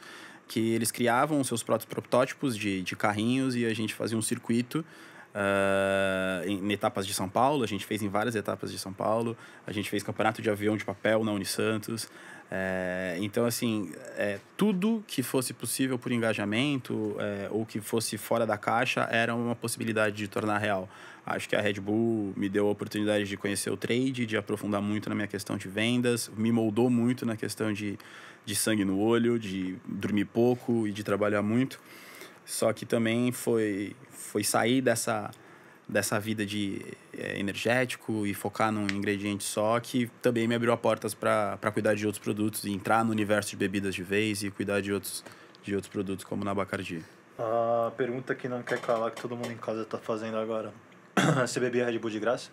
que eles criavam seus próprios protótipos de, de carrinhos e a gente fazia um circuito Uh, em, em, etapas de São Paulo, a gente fez em várias etapas de São Paulo, a gente fez campeonato de avião de papel na Unisantos, é, então, assim, é, tudo que fosse possível por engajamento é, ou que fosse fora da caixa era uma possibilidade de tornar real. Acho que a Red Bull me deu a oportunidade de conhecer o trade, de aprofundar muito na minha questão de vendas, me moldou muito na questão de, de sangue no olho, de dormir pouco e de trabalhar muito. Só que também foi, foi sair dessa dessa vida de é, energético e focar num ingrediente só, que também me abriu portas para cuidar de outros produtos e entrar no universo de bebidas de vez e cuidar de outros, de outros produtos, como na Bacardi. A pergunta que não quer calar que todo mundo em casa está fazendo agora. <clears throat> Você bebia Red Bull de graça?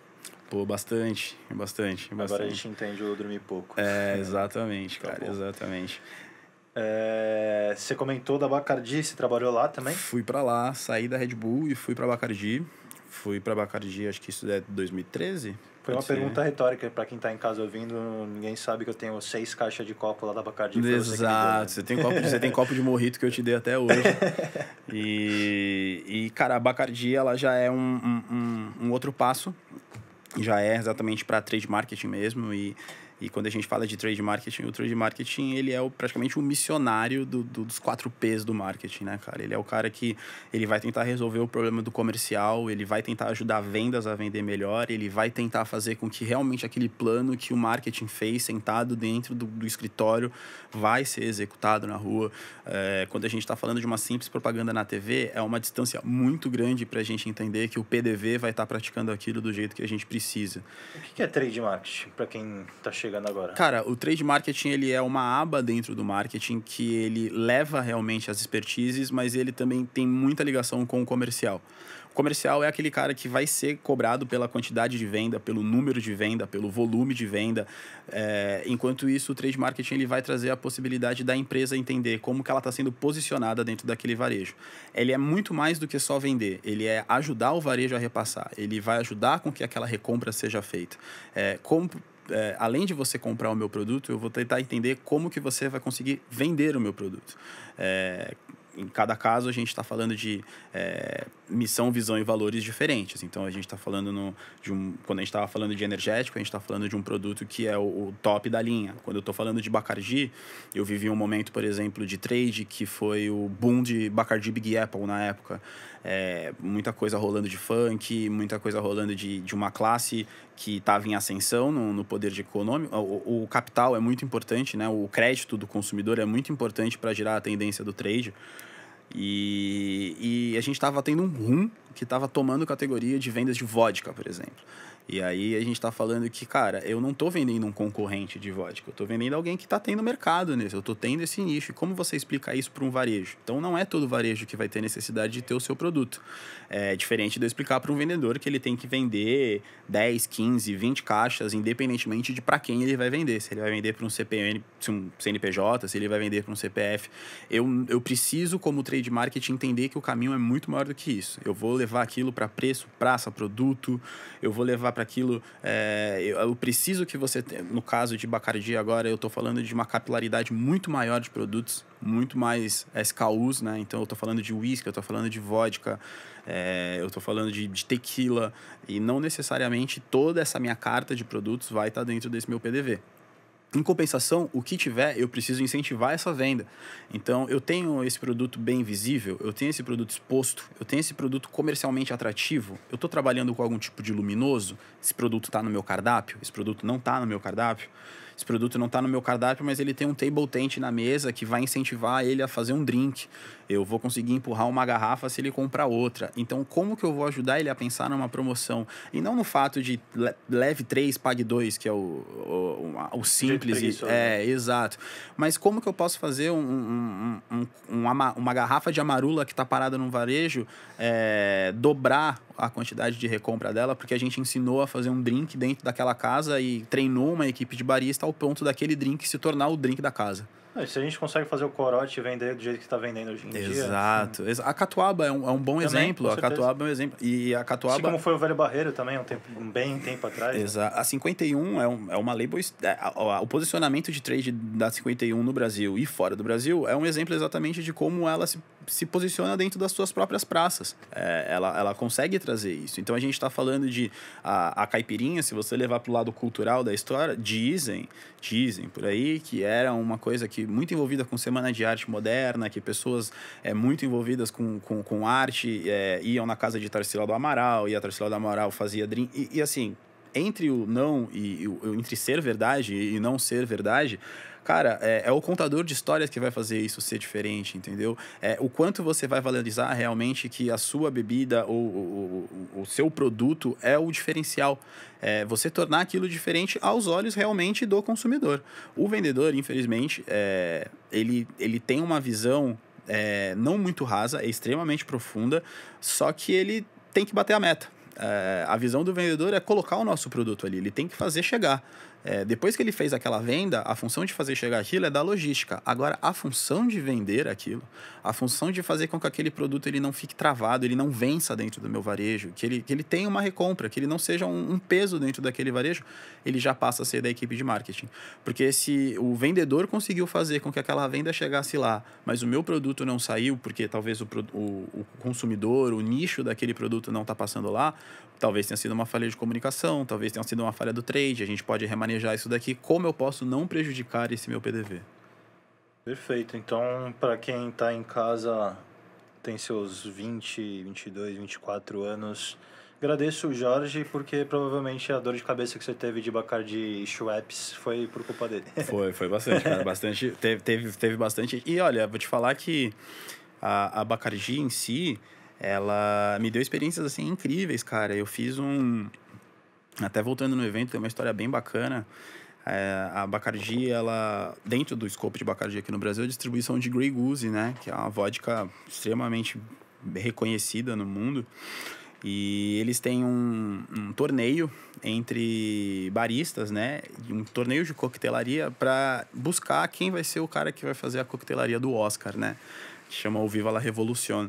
Pô, bastante, bastante, bastante. Agora a gente entende o dormir pouco. É, exatamente, <laughs> tá cara, tá exatamente. É, você comentou da Bacardi, você trabalhou lá também? Fui para lá, saí da Red Bull e fui para Bacardi fui para Bacardi, acho que isso é 2013. Foi uma ser. pergunta retórica para quem está em casa ouvindo. Ninguém sabe que eu tenho seis caixas de copo lá da Bacardi. Exato. Você, você, tem copo, você tem copo de morrito que eu te dei até hoje. <laughs> E, e cara, a Bacardi ela já é um, um, um, um outro passo. Já é exatamente para trade marketing mesmo e e quando a gente fala de trade marketing, o trade marketing ele é o, praticamente o um missionário do, do, dos quatro P's do marketing, né, cara? Ele é o cara que ele vai tentar resolver o problema do comercial, ele vai tentar ajudar vendas a vender melhor, ele vai tentar fazer com que realmente aquele plano que o marketing fez sentado dentro do, do escritório vai ser executado na rua. É, quando a gente está falando de uma simples propaganda na TV, é uma distância muito grande para a gente entender que o PDV vai estar tá praticando aquilo do jeito que a gente precisa. O que é trade marketing para quem está chegando? chegando agora? Cara, o trade marketing ele é uma aba dentro do marketing que ele leva realmente as expertises, mas ele também tem muita ligação com o comercial. O comercial é aquele cara que vai ser cobrado pela quantidade de venda, pelo número de venda, pelo volume de venda. É, enquanto isso, o trade marketing ele vai trazer a possibilidade da empresa entender como que ela está sendo posicionada dentro daquele varejo. Ele é muito mais do que só vender. Ele é ajudar o varejo a repassar. Ele vai ajudar com que aquela recompra seja feita. É, como é, além de você comprar o meu produto, eu vou tentar entender como que você vai conseguir vender o meu produto. É, em cada caso a gente está falando de é, missão, visão e valores diferentes. Então a gente está falando no, de um, quando a gente estava falando de energético, a gente está falando de um produto que é o, o top da linha. Quando eu estou falando de Bacardi, eu vivi um momento, por exemplo, de trade que foi o boom de Bacardi Big Apple na época é, muita coisa rolando de funk, muita coisa rolando de, de uma classe que estava em ascensão no, no poder econômico. O, o, capital é muito importante, né? o crédito do consumidor é muito importante para girar a tendência do trade. E, e a gente estava tendo um rum que estava tomando categoria de vendas de vodka, por exemplo. E aí a gente está falando que, cara, eu não tô vendendo um concorrente de vodka, eu tô vendendo alguém que tá tendo mercado nisso, eu tô tendo esse nicho. E como você explica isso para um varejo? Então não é todo varejo que vai ter necessidade de ter o seu produto. É diferente de eu explicar para um vendedor que ele tem que vender 10, 15, 20 caixas, independentemente de para quem ele vai vender. Se ele vai vender para um CPN, se um CNPJ, se ele vai vender para um CPF. Eu, eu preciso, como trade marketing, entender que o caminho é muito maior do que isso. Eu vou levar aquilo para preço, praça, produto, eu vou levar para aquilo, é, eu, eu, preciso que você tenha. No caso de Bacardi, agora eu estou falando de uma capilaridade muito maior de produtos, muito mais é, SKUs, né? Então eu estou falando de whisky, eu estou falando de vodka, é, eu estou falando de, de, tequila, e não necessariamente toda essa minha carta de produtos vai estar tá dentro desse meu PDV. Em compensação, o que tiver, eu preciso incentivar essa venda. Então, eu tenho esse produto bem visível, eu tenho esse produto exposto, eu tenho esse produto comercialmente atrativo, eu estou trabalhando com algum tipo de luminoso, esse produto está no meu cardápio, esse produto não está no meu cardápio, esse produto não está no meu cardápio, mas ele tem um table tent na mesa que vai incentivar ele a fazer um drink. Eu vou conseguir empurrar uma garrafa se ele comprar outra. Então, como que eu vou ajudar ele a pensar numa promoção? E não no fato de leve três pague dois, que é o, o, o simples. isso. é, né? exato. Mas como que eu posso fazer um, um, um, uma, uma garrafa de amarula que está parada num varejo é, dobrar a quantidade de recompra dela? Porque a gente ensinou a fazer um drink dentro daquela casa e treinou uma equipe de barista ao ponto daquele drink se tornar o drink da casa. E se a gente consegue fazer o corote e vender do jeito que está vendendo hoje em Exato. dia. Exato. Assim. A Catuaba é um, é um bom também, exemplo. A Catuaba é um exemplo. E a Catuaba. Assim como foi o Velho Barreiro também, um, tempo, um bem tempo atrás. Exato. Né? A 51 é, um, é uma label. É, o posicionamento de trade da 51 no Brasil e fora do Brasil é um exemplo exatamente de como ela se se posiciona dentro das suas próprias praças. É, ela, ela consegue trazer isso. Então a gente está falando de a, a caipirinha, se você levar para o lado cultural da história, dizem, dizem por aí que era uma coisa que muito envolvida com semana de arte moderna, que pessoas é, muito envolvidas com, com, com arte é, iam na casa de Tarsila do Amaral, e a Tarsila do Amaral fazia drink. E, e assim, entre o não e, e o, entre ser verdade e não ser verdade, cara, é, é, o contador de histórias que vai fazer isso ser diferente, entendeu? É o quanto você vai valorizar realmente que a sua bebida ou o seu produto é o diferencial. É você tornar aquilo diferente aos olhos realmente do consumidor. O vendedor, infelizmente, é, ele, ele tem uma visão é, não muito rasa, é extremamente profunda, só que ele tem que bater a meta. É, a visão do vendedor é colocar o nosso produto ali, ele tem que fazer chegar. É, depois que ele fez aquela venda, a função de fazer chegar aquilo é da logística. Agora, a função de vender aquilo, a função de fazer com que aquele produto ele não fique travado, ele não vença dentro do meu varejo, que ele, que ele tenha uma recompra, que ele não seja um, um peso dentro daquele varejo, ele já passa a ser da equipe de marketing. Porque se o vendedor conseguiu fazer com que aquela venda chegasse lá, mas o meu produto não saiu, porque talvez o, o, o consumidor, o nicho daquele produto não está passando lá, Talvez tenha sido uma falha de comunicação, talvez tenha sido uma falha do trade, a gente pode remanejar isso daqui. Como eu posso não prejudicar esse meu PDV? Perfeito. Então, para quem está em casa, tem seus 20, 22, 24 anos, agradeço o Jorge, porque provavelmente a dor de cabeça que você teve de Bacardi e Schweppes foi por culpa dele. <laughs> Foi, foi bastante, cara. Bastante, teve, teve, teve bastante. E olha, vou te falar que a, a Bacardi em si ela me deu experiências assim incríveis, cara. Eu fiz um até voltando no evento, tem uma história bem bacana. É, a Bacardi, ela, dentro do escopo de Bacardi aqui no Brasil, é distribuição de Grey Goose, né? Que é uma vodka extremamente reconhecida no mundo. E eles têm um, um torneio entre baristas, né? Um torneio de coquetelaria para buscar quem vai ser o cara que vai fazer a coquetelaria do Oscar, né? Que chama O Viva La Revolucion.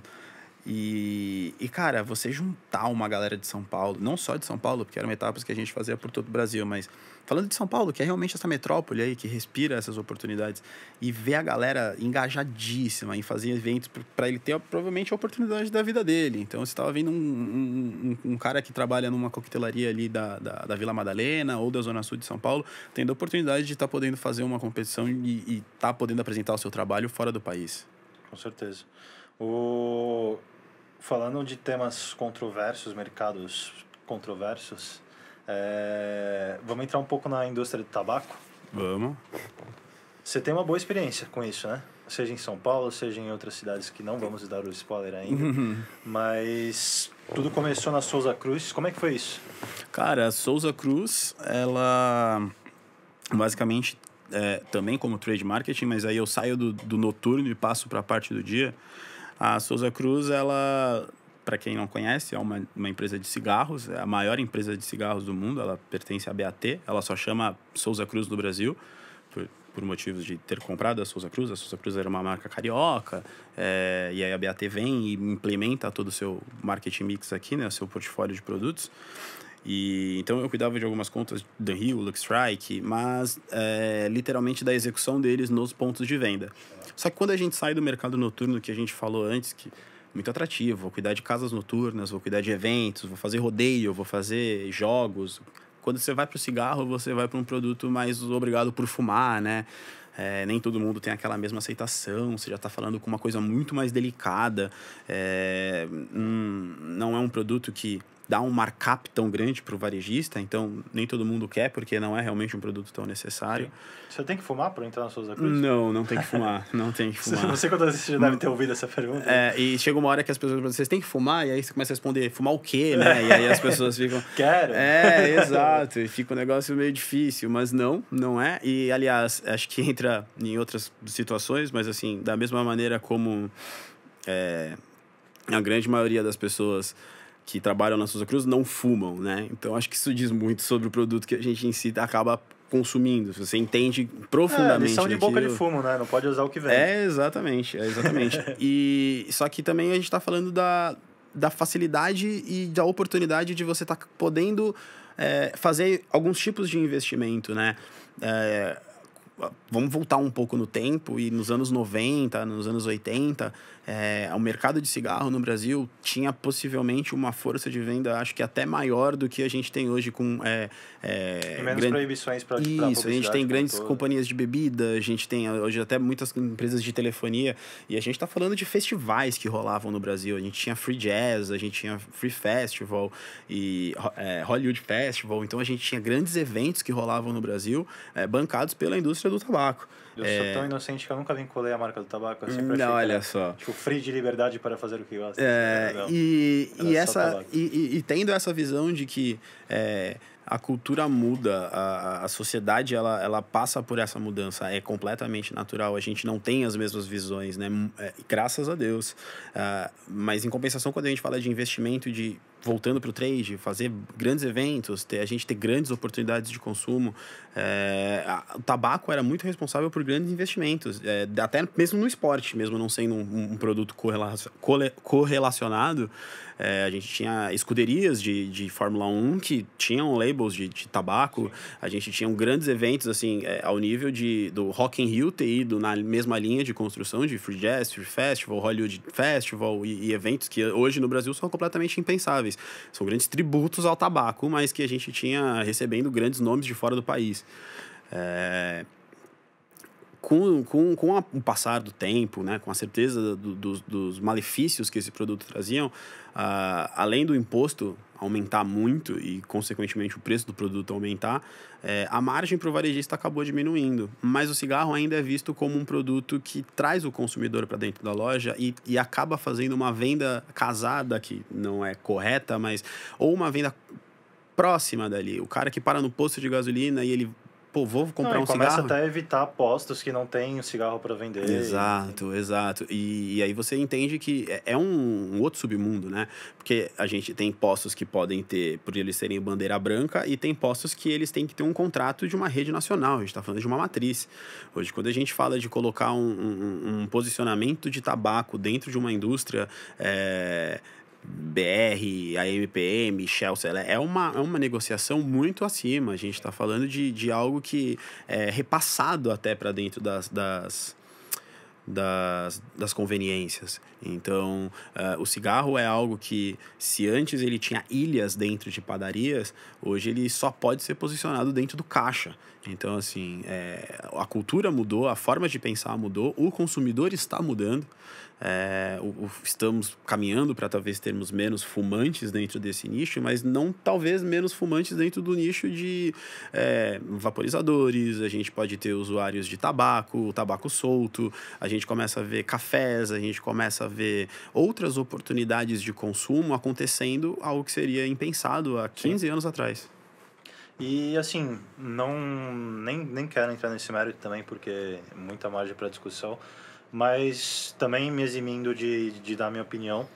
E, e, cara, você juntar uma galera de São Paulo, não só de São Paulo, porque eram etapas que a gente fazia por todo o Brasil, mas falando de São Paulo, que é realmente essa metrópole aí que respira essas oportunidades, e ver a galera engajadíssima em fazer eventos para ele ter provavelmente a oportunidade da vida dele. Então você estava vendo um, um, um, cara que trabalha numa coquetelaria ali da, da, da, Vila Madalena ou da Zona Sul de São Paulo, tendo a oportunidade de estar tá podendo fazer uma competição e estar tá podendo apresentar o seu trabalho fora do país. Com certeza. O Falando de temas controversos, mercados controversos, é... vamos entrar um pouco na indústria do tabaco? Vamos. Você tem uma boa experiência com isso, né? Seja em São Paulo, seja em outras cidades que não vamos dar o spoiler ainda. <laughs> mas tudo começou na Souza Cruz. Como é que foi isso? Cara, a Souza Cruz, ela basicamente é, também como trade marketing, mas aí eu saio do, do noturno e passo para a parte do dia. A Souza Cruz, ela, para quem não conhece, é uma, uma empresa de cigarros, é a maior empresa de cigarros do mundo, ela pertence à BAT, ela só chama Souza Cruz do Brasil, por, por motivos de ter comprado a Souza Cruz. A Souza Cruz era uma marca carioca, é, e aí a BAT vem e implementa todo o seu marketing mix aqui, né, o seu portfólio de produtos. E, então eu cuidava de algumas contas da Hill, Luxstrike, mas é, literalmente da execução deles nos pontos de venda. Só que quando a gente sai do mercado noturno que a gente falou antes, que muito atrativo, vou cuidar de casas noturnas, vou cuidar de eventos, vou fazer rodeio, vou fazer jogos. Quando você vai para o cigarro, você vai para um produto mais obrigado por fumar, né? É, nem todo mundo tem aquela mesma aceitação, você já está falando com uma coisa muito mais delicada, é, não é um produto que dá um markup tão grande para o varejista, então nem todo mundo quer, porque não é realmente um produto tão necessário. Sim. Você tem que fumar para entrar na Souza Cruz? Não, não tem que fumar, <laughs> não tem que fumar. Você quantas vezes já deve ter ouvido essa pergunta? É, e chega uma hora que as pessoas vocês têm que fumar, e aí você começa a responder, fumar o quê, né? E aí as pessoas ficam... <laughs> Quero! É, exato, e fica um negócio meio difícil, mas não, não é. E, aliás, acho que entra em outras situações, mas assim, da mesma maneira como é, a grande maioria das pessoas que trabalham na Souza Cruz não fumam, né? Então acho que isso diz muito sobre o produto que a gente em si acaba consumindo. Você entende profundamente. É, lição de boca de fumo, né? Não pode usar o que vem. É, exatamente, é exatamente. <laughs> e só que também a gente está falando da, da facilidade e da oportunidade de você estar tá podendo é, fazer alguns tipos de investimento, né? É, vamos voltar um pouco no tempo e nos anos 90, nos anos 80, é, o mercado de cigarro no Brasil tinha possivelmente uma força de venda, acho que até maior do que a gente tem hoje com... É, é, Menos proibições para Isso, a gente tem grandes todo. companhias de bebida, a gente tem hoje até muitas empresas de telefonia, e a gente está falando de festivais que rolavam no Brasil. A gente tinha Free Jazz, a gente tinha Free Festival e é, Hollywood Festival, então a gente tinha grandes eventos que rolavam no Brasil, é, bancados pela indústria do tabaco. Eu é... sou tão inocente que eu nunca vinculei a marca do tabaco. Eu sempre não, olha que, só. Tipo, free de liberdade para fazer o que gosta. É, e, e, essa, e, e, tendo essa visão de que é, a cultura muda, a, a sociedade ela, ela passa por essa mudança, é completamente natural, a gente não tem as mesmas visões, né? Hum, é, graças a Deus. Uh, mas em compensação, quando a gente fala de investimento, de voltando para o trade, fazer grandes eventos, ter, a gente ter grandes oportunidades de consumo. É, a, o tabaco era muito responsável por grandes investimentos, é, até mesmo no esporte, mesmo não sendo um, um produto correla, correlacionado. É, a gente tinha escuderias de, de Fórmula 1 que tinham labels de, de tabaco. A gente tinha grandes eventos, assim, é, ao nível de, do Rock in Rio ter ido na mesma linha de construção de Free Jazz, Free Festival, Hollywood Festival e, e eventos que hoje no Brasil são completamente impensáveis. São grandes tributos ao tabaco, mas que a gente tinha recebendo grandes nomes de fora do país. É, com, com, com a, o passar do tempo, né, com a certeza do, do, dos malefícios que esse produto traziam, uh, além do imposto aumentar muito e, consequentemente, o preço do produto aumentar, é, a margem para o varejista acabou diminuindo. Mas o cigarro ainda é visto como um produto que traz o consumidor para dentro da loja e, e acaba fazendo uma venda casada, que não é correta, mas. ou uma venda próxima dali. O cara que para no posto de gasolina e ele pô, tipo, vou comprar não, um começa cigarro. Começa até a evitar postos que não tem um cigarro para vender. Exato, e... exato. E, e, aí você entende que é, é, um, um, outro submundo, né? Porque a gente tem postos que podem ter, por eles serem bandeira branca, e tem postos que eles têm que ter um contrato de uma rede nacional. A gente está falando de uma matriz. Hoje, quando a gente fala de colocar um, um, um posicionamento de tabaco dentro de uma indústria. É BR, a MPM, Chelsea, é uma, é uma negociação muito acima. A gente está falando de, de algo que é repassado até para dentro das, das, das, das, conveniências. Então, uh, o cigarro é algo que, se antes ele tinha ilhas dentro de padarias, hoje ele só pode ser posicionado dentro do caixa. Então, assim, é, a cultura mudou, a forma de pensar mudou, o consumidor está mudando. É, o, o, estamos caminhando para talvez termos menos fumantes dentro desse nicho, mas não talvez menos fumantes dentro do nicho de é, vaporizadores, a gente pode ter usuários de tabaco, tabaco solto, a gente começa a ver cafés, a gente começa a ver outras oportunidades de consumo acontecendo, algo que seria impensado há 15 Sim. anos atrás. E assim, não nem, nem quero entrar nesse mérito também, porque é muita margem para discussão, mas também me eximindo de, de dar minha opinião.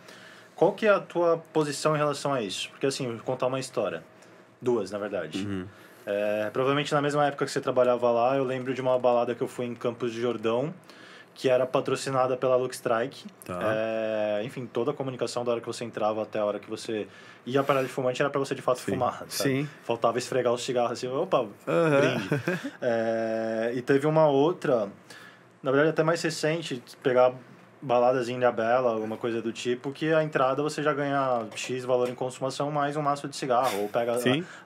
Qual que é a tua posição em relação a isso? Porque assim, vou contar uma história. Duas, na verdade. Uhum. É, provavelmente na mesma época que você trabalhava lá, eu lembro de uma balada que eu fui em Campos de Jordão, que era patrocinada pela Lux Strike. Tá. É, enfim, toda a comunicação da hora que você entrava até a hora que você ia parar de fumante era para você de fato Sim. fumar. Sabe? Sim. Faltava esfregar os cigarros assim, opa, uhum. brinde. <laughs> É, e teve uma outra na verdade, é até mais recente, pegar baladas em Ilhabela, alguma coisa do tipo, que a entrada você já ganha X valor em consumação mais um maço de cigarro, ou pega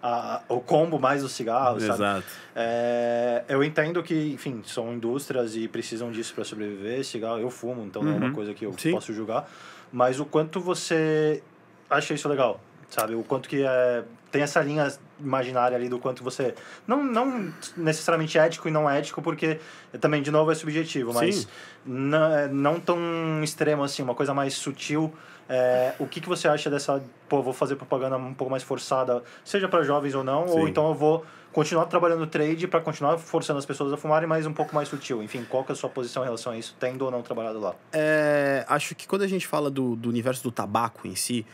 a, a, o combo mais o cigarro, Exato. sabe? É, eu entendo que, enfim, são indústrias e precisam disso para sobreviver, cigarro, eu fumo, então uhum. não é uma uhum. coisa que eu Sim. posso julgar, mas o quanto você acha isso legal, sabe? O quanto que é, tem essa linha imaginária ali do quanto você. Não, não necessariamente ético e não ético, porque também, de novo, é subjetivo, mas não, é, não tão extremo assim, uma coisa mais sutil. É, o que, que você acha dessa. Pô, vou fazer propaganda um pouco mais forçada, seja para jovens ou não, Sim. ou então eu vou continuar trabalhando trade para continuar forçando as pessoas a fumarem, mas um pouco mais sutil. Enfim, qual que é a sua posição em relação a isso, tendo ou não trabalhado lá? É, acho que quando a gente fala do, do universo do tabaco em si,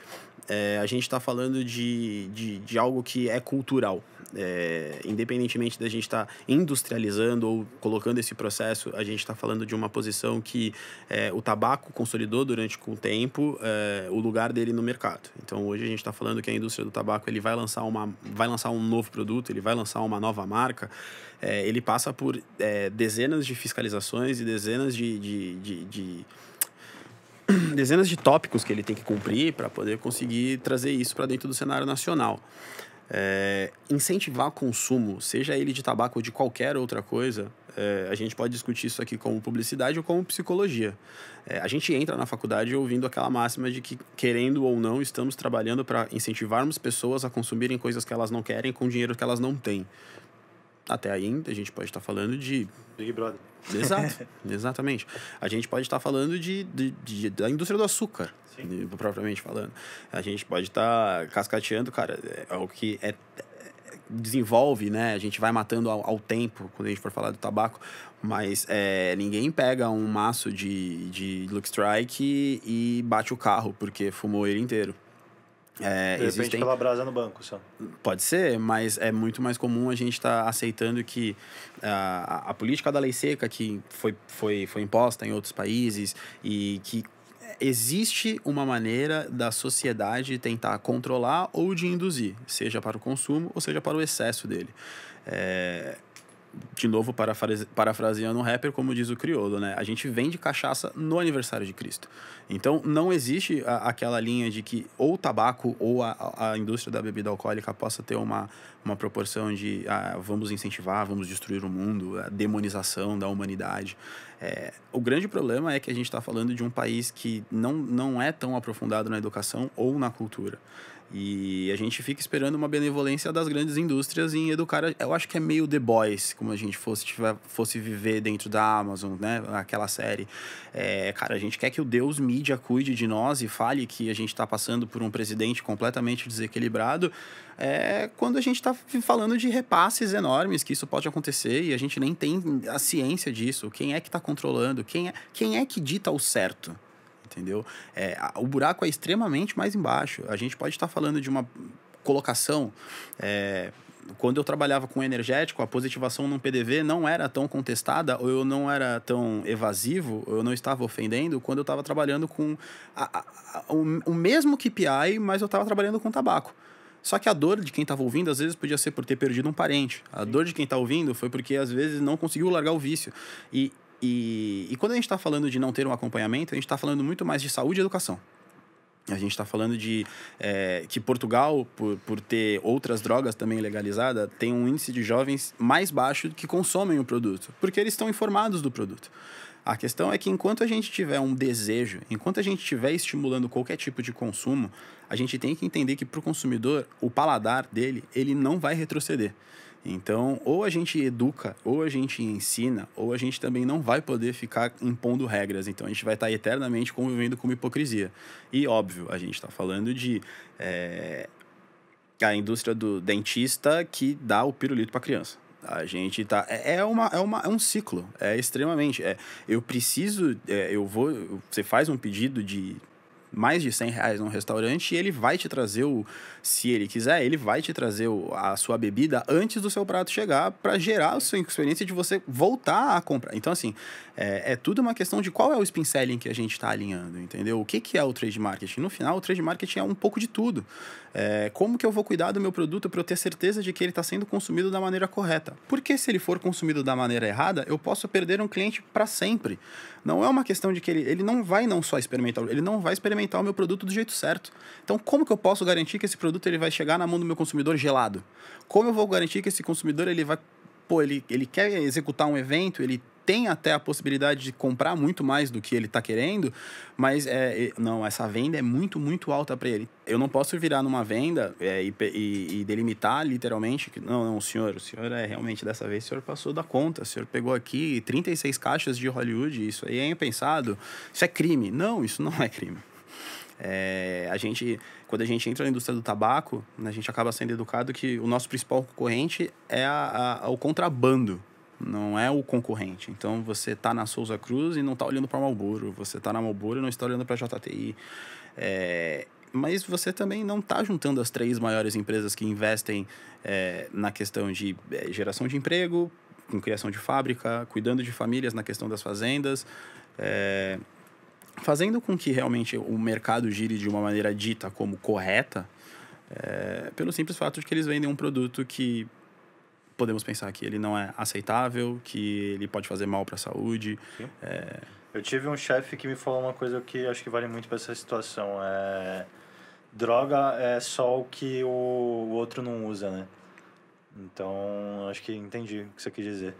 é, a gente está falando de, de, de, algo que é cultural. É, independentemente da gente estar tá industrializando ou colocando esse processo, a gente está falando de uma posição que é, o tabaco consolidou durante com o tempo é, o lugar dele no mercado. Então hoje a gente está falando que a indústria do tabaco ele vai lançar, uma, vai lançar um novo produto, ele vai lançar uma nova marca, é, ele passa por é, dezenas de fiscalizações e dezenas de, de, de, de <clears throat> dezenas de tópicos que ele tem que cumprir para poder conseguir trazer isso para dentro do cenário nacional. É, incentivar o consumo, seja ele de tabaco ou de qualquer outra coisa, é, a gente pode discutir isso aqui como publicidade ou como psicologia. É, a gente entra na faculdade ouvindo aquela máxima de que, querendo ou não, estamos trabalhando para incentivarmos pessoas a consumirem coisas que elas não querem com dinheiro que elas não têm. Até ainda a gente pode estar falando de. Big Brother. Exato, <laughs> exatamente. A gente pode estar falando de, de, de da indústria do açúcar, de, né, propriamente falando. A gente pode estar cascateando, cara, é, é o que é, é, desenvolve, né? A gente vai matando ao, ao, tempo quando a gente for falar do tabaco, mas é, ninguém pega um maço de, de Look Strike e bate o carro porque fumou ele inteiro. É, de existem... pela brasa no banco só. Pode ser, mas é muito mais comum a gente estar tá aceitando que a, a política da lei seca que foi, foi, foi imposta em outros países e que existe uma maneira da sociedade tentar controlar ou de induzir, seja para o consumo ou seja para o excesso dele. É, de novo, parafrase, parafraseando um rapper, como diz o crioulo, né? A gente vende cachaça no aniversário de Cristo. Então, não existe a, aquela linha de que ou o tabaco ou a, a indústria da bebida alcoólica possa ter uma, uma proporção de ah, vamos incentivar, vamos destruir o mundo, a demonização da humanidade. É, o grande problema é que a gente está falando de um país que não, não é tão aprofundado na educação ou na cultura. E a gente fica esperando uma benevolência das grandes indústrias em educar. Eu acho que é meio The Boys, como a gente fosse, tiver, fosse viver dentro da Amazon, né? Aquela série. É, cara, a gente quer que o Deus mídia cuide de nós e fale que a gente está passando por um presidente completamente desequilibrado. É quando a gente está falando de repasses enormes, que isso pode acontecer e a gente nem tem a ciência disso. Quem é que está controlando? Quem é, quem é que dita o certo? entendeu? É, o buraco é extremamente mais embaixo. A gente pode estar falando de uma colocação. É, quando eu trabalhava com energético, a positivação num PDV não era tão contestada, ou eu não era tão evasivo, ou eu não estava ofendendo, quando eu estava trabalhando com a, a, a, o, o mesmo KPI, mas eu estava trabalhando com tabaco. Só que a dor de quem estava ouvindo, às vezes, podia ser por ter perdido um parente. A Sim. dor de quem está ouvindo foi porque, às vezes, não conseguiu largar o vício. E e, e quando a gente está falando de não ter um acompanhamento, a gente está falando muito mais de saúde e educação. A gente está falando de é, que Portugal, por, por ter outras drogas também legalizadas, tem um índice de jovens mais baixo que consomem o produto, porque eles estão informados do produto. A questão é que enquanto a gente tiver um desejo, enquanto a gente estiver estimulando qualquer tipo de consumo, a gente tem que entender que para o consumidor, o paladar dele, ele não vai retroceder. Então, ou a gente educa, ou a gente ensina, ou a gente também não vai poder ficar impondo regras. Então, a gente vai estar eternamente convivendo com hipocrisia. E, óbvio, a gente está falando de é, a indústria do dentista que dá o pirulito para criança. A gente tá. É, é, uma, é, uma, é um ciclo. É extremamente. É, eu preciso. É, eu vou. Você faz um pedido de mais de 100 reais num restaurante e ele vai te trazer o. Se ele quiser, ele vai te trazer o, a sua bebida antes do seu prato chegar para gerar a sua experiência de você voltar a comprar. Então, assim, é, é tudo uma questão de qual é o spin selling que a gente está alinhando, entendeu? O que, que é o trade marketing? No final, o trade marketing é um pouco de tudo. É, como que eu vou cuidar do meu produto para eu ter certeza de que ele está sendo consumido da maneira correta? Porque se ele for consumido da maneira errada, eu posso perder um cliente para sempre. Não é uma questão de que ele, ele não vai não só experimentar, ele não vai experimentar o meu produto do jeito certo. Então, como que eu posso garantir que esse produto ele vai chegar na mão do meu consumidor gelado? Como eu vou garantir que esse consumidor ele vai pô, ele, ele quer executar um evento, ele tem até a possibilidade de comprar muito mais do que ele está querendo, mas é, não, essa venda é muito, muito alta para ele. Eu não posso virar numa venda é, e, e, delimitar literalmente que, não, não, senhor, o senhor é realmente dessa vez, o senhor passou da conta, o senhor pegou aqui 36 caixas de Hollywood, isso aí é impensado, isso é crime. Não, isso não é crime. É, a gente, quando a gente entra na indústria do tabaco, né, a gente acaba sendo educado que o nosso principal concorrente é a, a, o contrabando não é o concorrente. Então você está na Souza Cruz e não está olhando para Malboro, você está na Malboro e não está olhando para JTI. É, mas você também não está juntando as três maiores empresas que investem é, na questão de é, geração de emprego, com criação de fábrica, cuidando de famílias na questão das fazendas, é, fazendo com que realmente o mercado gire de uma maneira dita como correta, é, pelo simples fato de que eles vendem um produto que podemos pensar que ele não é aceitável, que ele pode fazer mal para a saúde. É... Eu tive um chefe que me falou uma coisa que acho que vale muito para essa situação. É... Droga é só o que o, outro não usa, né? Então, acho que entendi o que você quis dizer.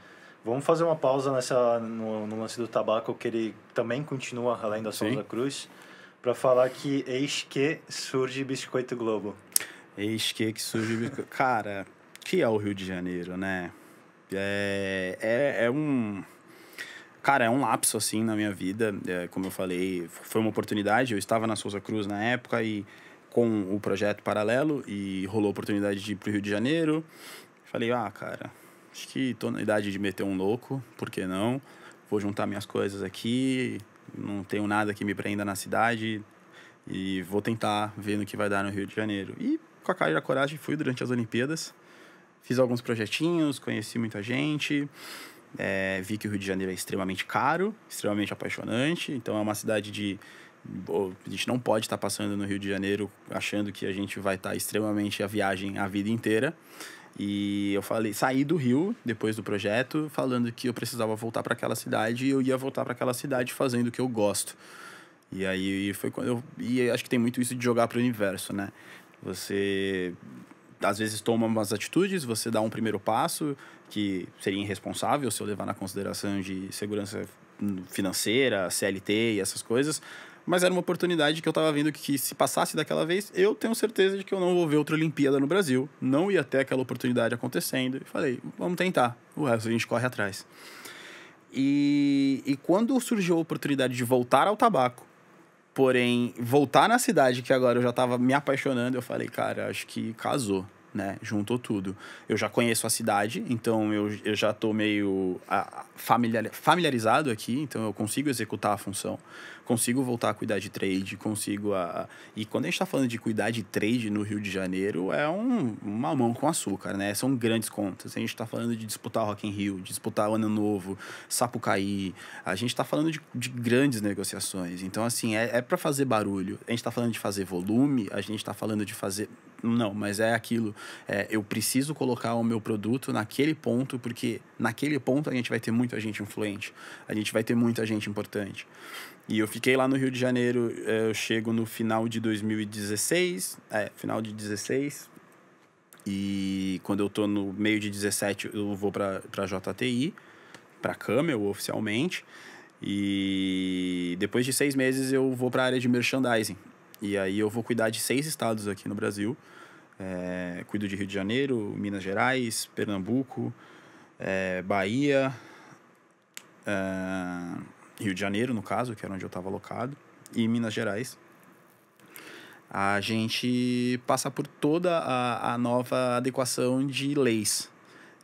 Vamos fazer uma pausa nessa, no, no lance do tabaco, que ele também continua além da Souza Cruz, para falar que eis que surge Biscoito Globo. Eis que, que surge Biscoito... Cara, que é o Rio de Janeiro, né? É, é, é um. Cara, é um lapso assim na minha vida. É, como eu falei, foi uma oportunidade. Eu estava na Souza Cruz na época e com o projeto paralelo e rolou a oportunidade de ir pro Rio de Janeiro. Falei, ah, cara, acho que tô na idade de meter um louco, por que não? Vou juntar minhas coisas aqui, não tenho nada que me prenda na cidade e vou tentar ver no que vai dar no Rio de Janeiro. E com a cara e a coragem fui durante as Olimpíadas. Fiz alguns projetinhos, conheci muita gente. É, vi que o Rio de Janeiro é extremamente caro, extremamente apaixonante. Então é uma cidade de. A gente não pode estar passando no Rio de Janeiro achando que a gente vai estar extremamente a viagem a vida inteira. E eu falei, saí do Rio depois do projeto, falando que eu precisava voltar para aquela cidade e eu ia voltar para aquela cidade fazendo o que eu gosto. E aí foi quando eu. E acho que tem muito isso de jogar para o universo, né? Você às vezes toma umas atitudes, você dá um primeiro passo que seria irresponsável se eu levar na consideração de segurança financeira, CLT e essas coisas, mas era uma oportunidade que eu estava vendo que, se passasse daquela vez, eu tenho certeza de que eu não vou ver outra Olimpíada no Brasil. Não ia ter aquela oportunidade acontecendo. E falei, vamos tentar. O resto a gente corre atrás. E, e quando surgiu a oportunidade de voltar ao tabaco, Porém, voltar na cidade, que agora eu já tava me apaixonando, eu falei, cara, acho que casou, né? Juntou tudo. Eu já conheço a cidade, então eu, eu já tô meio familiar, familiarizado aqui, então eu consigo executar a função consigo voltar a cuidar de trade, consigo a. E quando a gente está falando de cuidar de trade no Rio de Janeiro, é um mão com açúcar, né? São grandes contas. A gente está falando de disputar Rock in Rio, disputar o Ano Novo, Sapucaí. A gente está falando de, de, grandes negociações. Então, assim, é, é para fazer barulho. A gente está falando de fazer volume, a gente está falando de fazer não, mas é aquilo. É, eu preciso colocar o meu produto naquele ponto, porque naquele ponto a gente vai ter muita gente influente, a gente vai ter muita gente importante. E eu fiquei lá no Rio de Janeiro, é, eu chego no final de 2016, é, final de 16. E quando eu tô no meio de 17, eu vou para JTI, para Camel oficialmente. E depois de seis meses eu vou para a área de merchandising. E aí eu vou cuidar de seis estados aqui no Brasil. É, cuido de Rio de Janeiro, Minas Gerais, Pernambuco, é, Bahia. É, Rio de Janeiro, no caso, que era onde eu estava alocado, e Minas Gerais. A gente passa por toda a, a nova adequação de leis.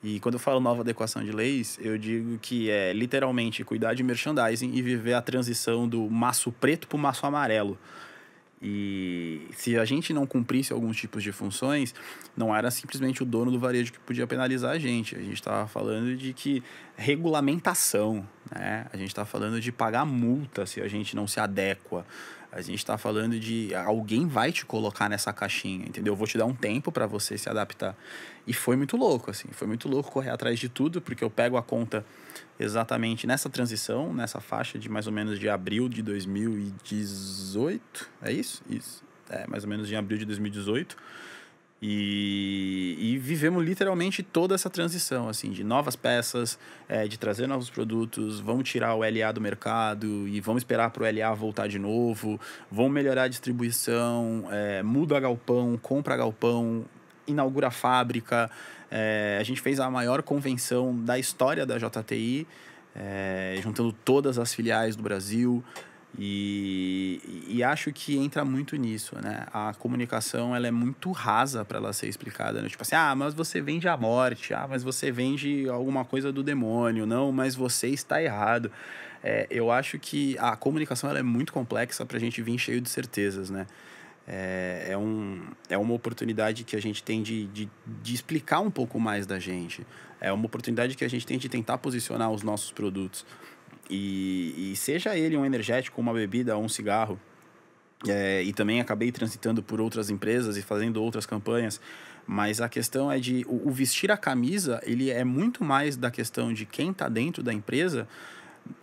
E quando eu falo nova adequação de leis, eu digo que é literalmente cuidar de merchandising e viver a transição do maço preto para o maço amarelo. E se a gente não cumprisse alguns tipos de funções, não era simplesmente o dono do varejo que podia penalizar a gente. A gente estava falando de que regulamentação, né? A gente está falando de pagar multa se a gente não se adequa. A gente está falando de alguém vai te colocar nessa caixinha, entendeu? Eu vou te dar um tempo para você se adaptar. E foi muito louco, assim, foi muito louco correr atrás de tudo, porque eu pego a conta exatamente nessa transição, nessa faixa de mais ou menos de abril de 2018, é isso? Isso. É, mais ou menos de abril de 2018 e, e, vivemos literalmente toda essa transição, assim, de novas peças, é, de trazer novos produtos, vamos tirar o LA do mercado e vamos esperar para o LA voltar de novo, vamos melhorar a distribuição, é, muda galpão, compra galpão, inaugura fábrica. É, a gente fez a maior convenção da história da JTI, é, juntando todas as filiais do Brasil. E, e acho que entra muito nisso, né? A comunicação ela é muito rasa para ela ser explicada, né? Tipo assim, ah, mas você vende a morte, ah, mas você vende alguma coisa do demônio, não, mas você está errado. É, eu acho que a comunicação ela é muito complexa para a gente vir cheio de certezas, né? É, é, um, é uma oportunidade que a gente tem de, de, de explicar um pouco mais da gente. É uma oportunidade que a gente tem de tentar posicionar os nossos produtos. E, e, seja ele um energético, uma bebida, um cigarro, é, e também acabei transitando por outras empresas e fazendo outras campanhas. Mas a questão é de o, o vestir a camisa, ele é muito mais da questão de quem está dentro da empresa,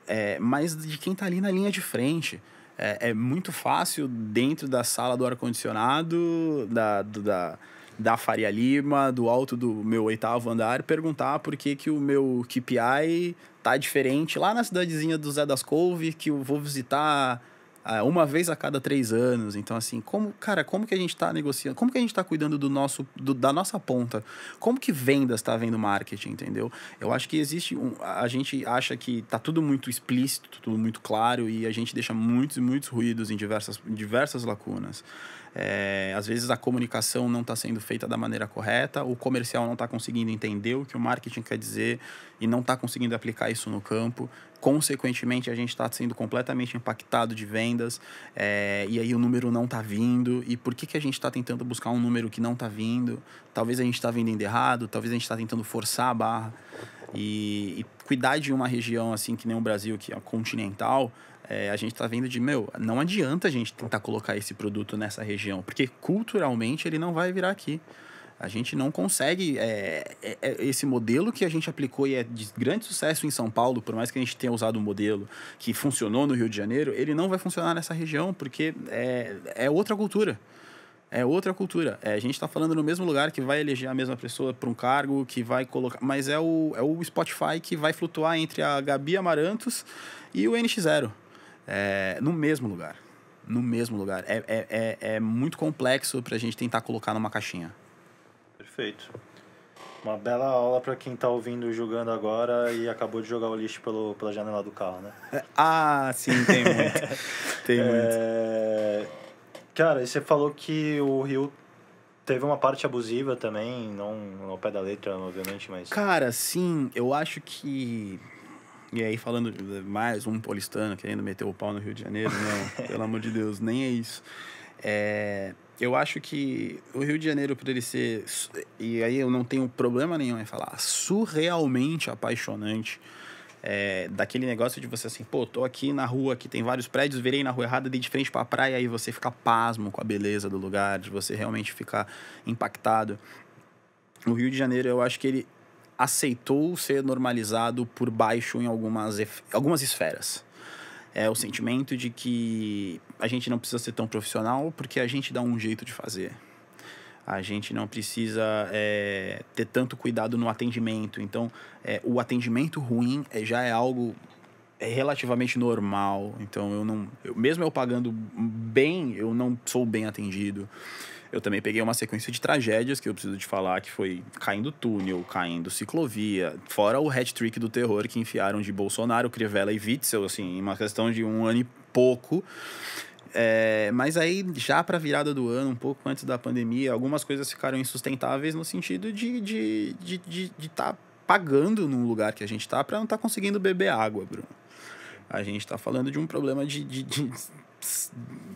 é, mas de quem está ali na linha de frente. É, é, muito fácil dentro da sala do ar-condicionado, da, da, da Faria Lima, do alto do meu oitavo andar, perguntar por que, que o meu KPI tá diferente lá na cidadezinha do Zé das Couve, que eu vou visitar ah, uma vez a cada três anos. Então, assim, como, cara, como que a gente está negociando? Como que a gente está cuidando do nosso, do, da nossa ponta? Como que vendas está vendo marketing, entendeu? Eu acho que existe um, a gente acha que tá tudo muito explícito, tudo muito claro e a gente deixa muitos e muitos ruídos em diversas, diversas lacunas. É, às vezes a comunicação não está sendo feita da maneira correta, o comercial não está conseguindo entender o que o marketing quer dizer e não está conseguindo aplicar isso no campo. Consequentemente, a gente está sendo completamente impactado de vendas é, e aí o número não está vindo. E por que, que a gente está tentando buscar um número que não está vindo? Talvez a gente está vendendo errado, talvez a gente está tentando forçar a barra. E, e cuidar de uma região assim que nem o Brasil, que é continental, é, a gente está vendo de, meu, não adianta a gente tentar colocar esse produto nessa região, porque culturalmente ele não vai virar aqui. A gente não consegue. É, é, é, esse modelo que a gente aplicou e é de grande sucesso em São Paulo, por mais que a gente tenha usado um modelo que funcionou no Rio de Janeiro, ele não vai funcionar nessa região, porque é, é outra cultura. É outra cultura. É, a gente está falando no mesmo lugar que vai eleger a mesma pessoa para um cargo, que vai colocar. Mas é o, é o Spotify que vai flutuar entre a Gabi Amarantos e o NX0 é, no mesmo lugar. No mesmo lugar. É, é, é, é muito complexo para a gente tentar colocar numa caixinha. Perfeito. Uma bela aula para quem está ouvindo julgando agora e acabou de jogar o lixo pelo, pela janela do carro, né? É, ah, sim, tem muito. <laughs> tem é... muito. Cara, e você falou que o Rio teve uma parte abusiva também, não ao pé da letra, obviamente, mas. Cara, sim, eu acho que e aí, falando mais um paulistano querendo meter o pau no Rio de Janeiro, não, <laughs> pelo amor de Deus, nem é isso. É, eu acho que o Rio de Janeiro, por ele ser. E aí eu não tenho problema nenhum em falar, surrealmente apaixonante. É, daquele negócio de você assim, pô, tô aqui na rua que tem vários prédios, virei na rua errada, dei de frente pra praia, aí você fica pasmo com a beleza do lugar, de você realmente ficar impactado. O Rio de Janeiro, eu acho que ele aceitou ser normalizado por baixo em algumas, algumas esferas. É o sentimento de que a gente não precisa ser tão profissional porque a gente dá um jeito de fazer. A gente não precisa é, ter tanto cuidado no atendimento. Então, é, o atendimento ruim é, já é algo é, relativamente normal. Então, eu não, eu, mesmo eu pagando bem, eu não sou bem atendido eu também peguei uma sequência de tragédias que eu preciso te falar, que foi caindo túnel, caindo ciclovia, fora o hat-trick do terror que enfiaram de Bolsonaro, Crivella e Witzel, assim, em uma questão de um ano e pouco. É, mas aí, já para a virada do ano, um pouco antes da pandemia, algumas coisas ficaram insustentáveis no sentido de estar de, de, de, de tá pagando num lugar que a gente está para não estar tá conseguindo beber água, Bruno. A gente está falando de um problema de, de, de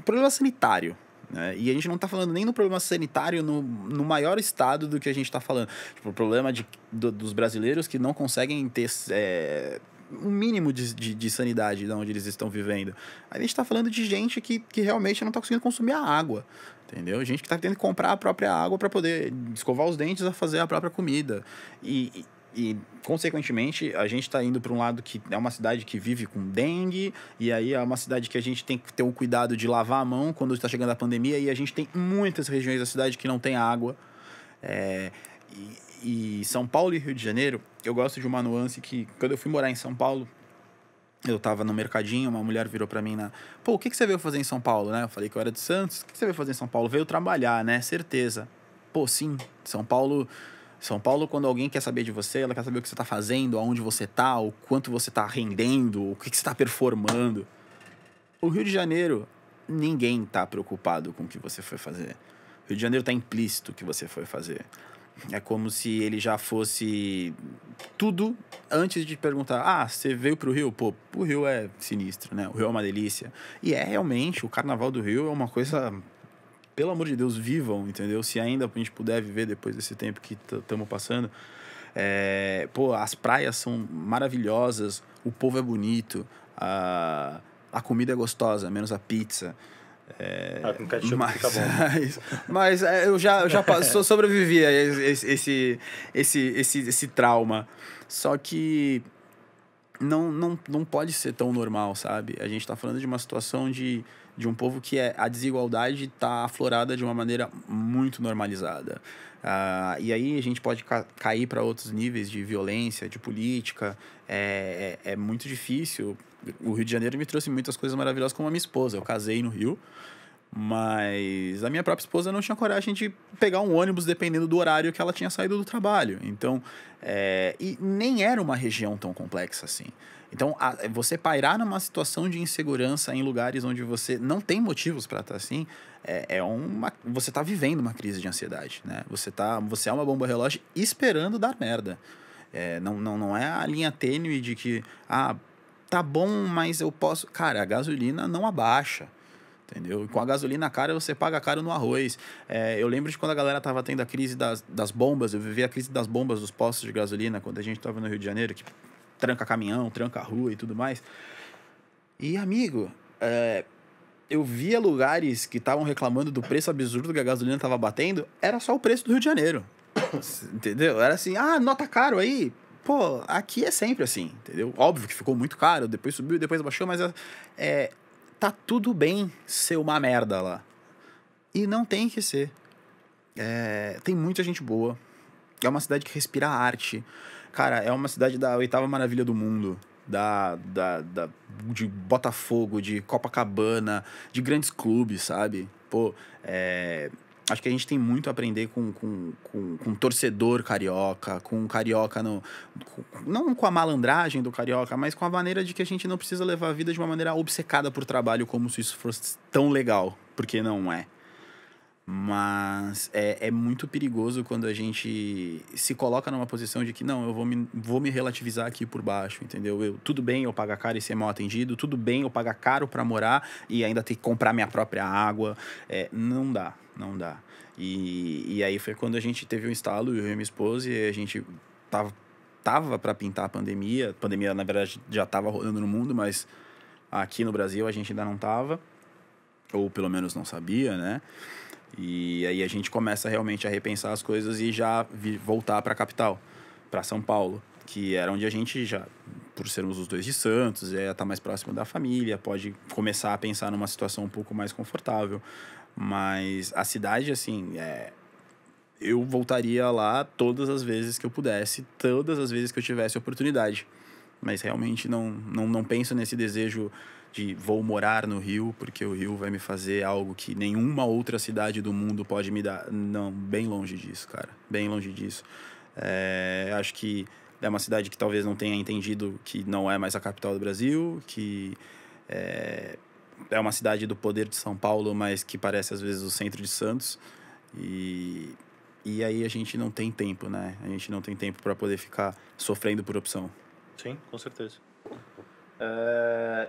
problema sanitário, né? E a gente não está falando nem no problema sanitário no, no maior estado do que a gente está falando. Tipo, o problema de, do, dos brasileiros que não conseguem ter é, um mínimo de, de, de, sanidade de onde eles estão vivendo. a gente está falando de gente que, que realmente não está conseguindo consumir a água. Entendeu? Gente que está tendo que comprar a própria água para poder escovar os dentes a fazer a própria comida. e e consequentemente a gente está indo para um lado que é uma cidade que vive com dengue e aí é uma cidade que a gente tem que ter o cuidado de lavar a mão quando está chegando a pandemia e a gente tem muitas regiões da cidade que não tem água é, e, e, São Paulo e Rio de Janeiro eu gosto de uma nuance que quando eu fui morar em São Paulo eu estava no mercadinho, uma mulher virou para mim na. Pô, o que, que você veio fazer em São Paulo, né? Eu falei que eu era de Santos. O que, que você veio fazer em São Paulo? Veio trabalhar, né? Certeza. Pô, sim. São Paulo são Paulo, quando alguém quer saber de você, ela quer saber o que você está fazendo, aonde você está, o quanto você está rendendo, o que, que você está performando. O Rio de Janeiro, ninguém está preocupado com o que você foi fazer. O Rio de Janeiro está implícito o que você foi fazer. É como se ele já fosse tudo antes de perguntar: ah, você veio para o Rio? Pô, o Rio é sinistro, né? O Rio é uma delícia. E é realmente, o carnaval do Rio é uma coisa pelo amor de Deus, vivam, entendeu? Se ainda a gente puder viver depois desse tempo que estamos passando. É, pô, as praias são maravilhosas, o povo é bonito, a, a comida é gostosa, menos a pizza. É, ah, com mas, fica bom. <laughs> É mas, é, eu já, eu já sobrevivi a esse, esse, esse, esse, esse trauma. Só que não, não, não pode ser tão normal, sabe? A gente está falando de uma situação de de um povo que é, a desigualdade está aflorada de uma maneira muito normalizada. Uh, e aí a gente pode ca cair para outros níveis de violência, de política. É, é, é, muito difícil. O Rio de Janeiro me trouxe muitas coisas maravilhosas, como a minha esposa. Eu casei no Rio, mas a minha própria esposa não tinha coragem de pegar um ônibus dependendo do horário que ela tinha saído do trabalho. Então, é, e nem era uma região tão complexa assim. Então, a, você pairar numa situação de insegurança em lugares onde você não tem motivos para estar tá assim, é, é uma, você está vivendo uma crise de ansiedade, né? Você tá, você é uma bomba relógio esperando dar merda. É, não, não, não é a linha tênue de que, ah, tá bom, mas eu posso. Cara, a gasolina não abaixa. Entendeu? Com a gasolina cara, você paga caro no arroz. É, eu lembro de quando a galera tava tendo a crise das, das bombas, eu vivi a crise das bombas dos postos de gasolina quando a gente tava no Rio de Janeiro, que tranca caminhão, tranca rua e tudo mais. E, amigo, é, eu via lugares que estavam reclamando do preço absurdo que a gasolina estava batendo, era só o preço do Rio de Janeiro. <coughs> entendeu? Era assim, ah, nota caro aí. Pô, aqui é sempre assim, entendeu? Óbvio que ficou muito caro, depois subiu, depois baixou, mas é, é tá tudo bem ser uma merda lá. E não tem que ser. É, tem muita gente boa. É uma cidade que respira arte. Cara, é uma cidade da oitava maravilha do mundo. Da, da, da, de Botafogo, de Copacabana, de grandes clubes, sabe? Pô, é, acho que a gente tem muito a aprender com, com, com, com um torcedor carioca, com um carioca no. Com, não com a malandragem do carioca, mas com a maneira de que a gente não precisa levar a vida de uma maneira obcecada por trabalho como se isso fosse tão legal, porque não é. Mas é, é muito perigoso quando a gente se coloca numa posição de que, não, eu vou me, vou me relativizar aqui por baixo, entendeu? Eu, tudo bem eu pagar caro e ser mal atendido, tudo bem eu pagar caro para morar e ainda ter que comprar minha própria água. É, não dá, não dá. E, e aí foi quando a gente teve um estalo, eu e minha esposa, e a gente tava, tava para pintar a pandemia. A pandemia, na verdade, já tava rolando no mundo, mas aqui no Brasil a gente ainda não tava. Ou pelo menos não sabia, né? E aí a gente começa realmente a repensar as coisas e já voltar para a capital, para São Paulo, que era onde a gente já, por sermos os dois de Santos, é tá mais próximo da família, pode começar a pensar numa situação um pouco mais confortável. Mas a cidade, assim, é, eu voltaria lá todas as vezes que eu pudesse, todas as vezes que eu tivesse oportunidade mas realmente não, não, não penso nesse desejo de vou morar no Rio, porque o Rio vai me fazer algo que nenhuma outra cidade do mundo pode me dar. Não, bem longe disso, cara. Bem longe disso. É, acho que é uma cidade que talvez não tenha entendido que não é mais a capital do Brasil, que é, é uma cidade do poder de São Paulo, mas que parece às vezes o centro de Santos. E, e aí a gente não tem tempo, né? A gente não tem tempo para poder ficar sofrendo por opção. Sim, com certeza. É...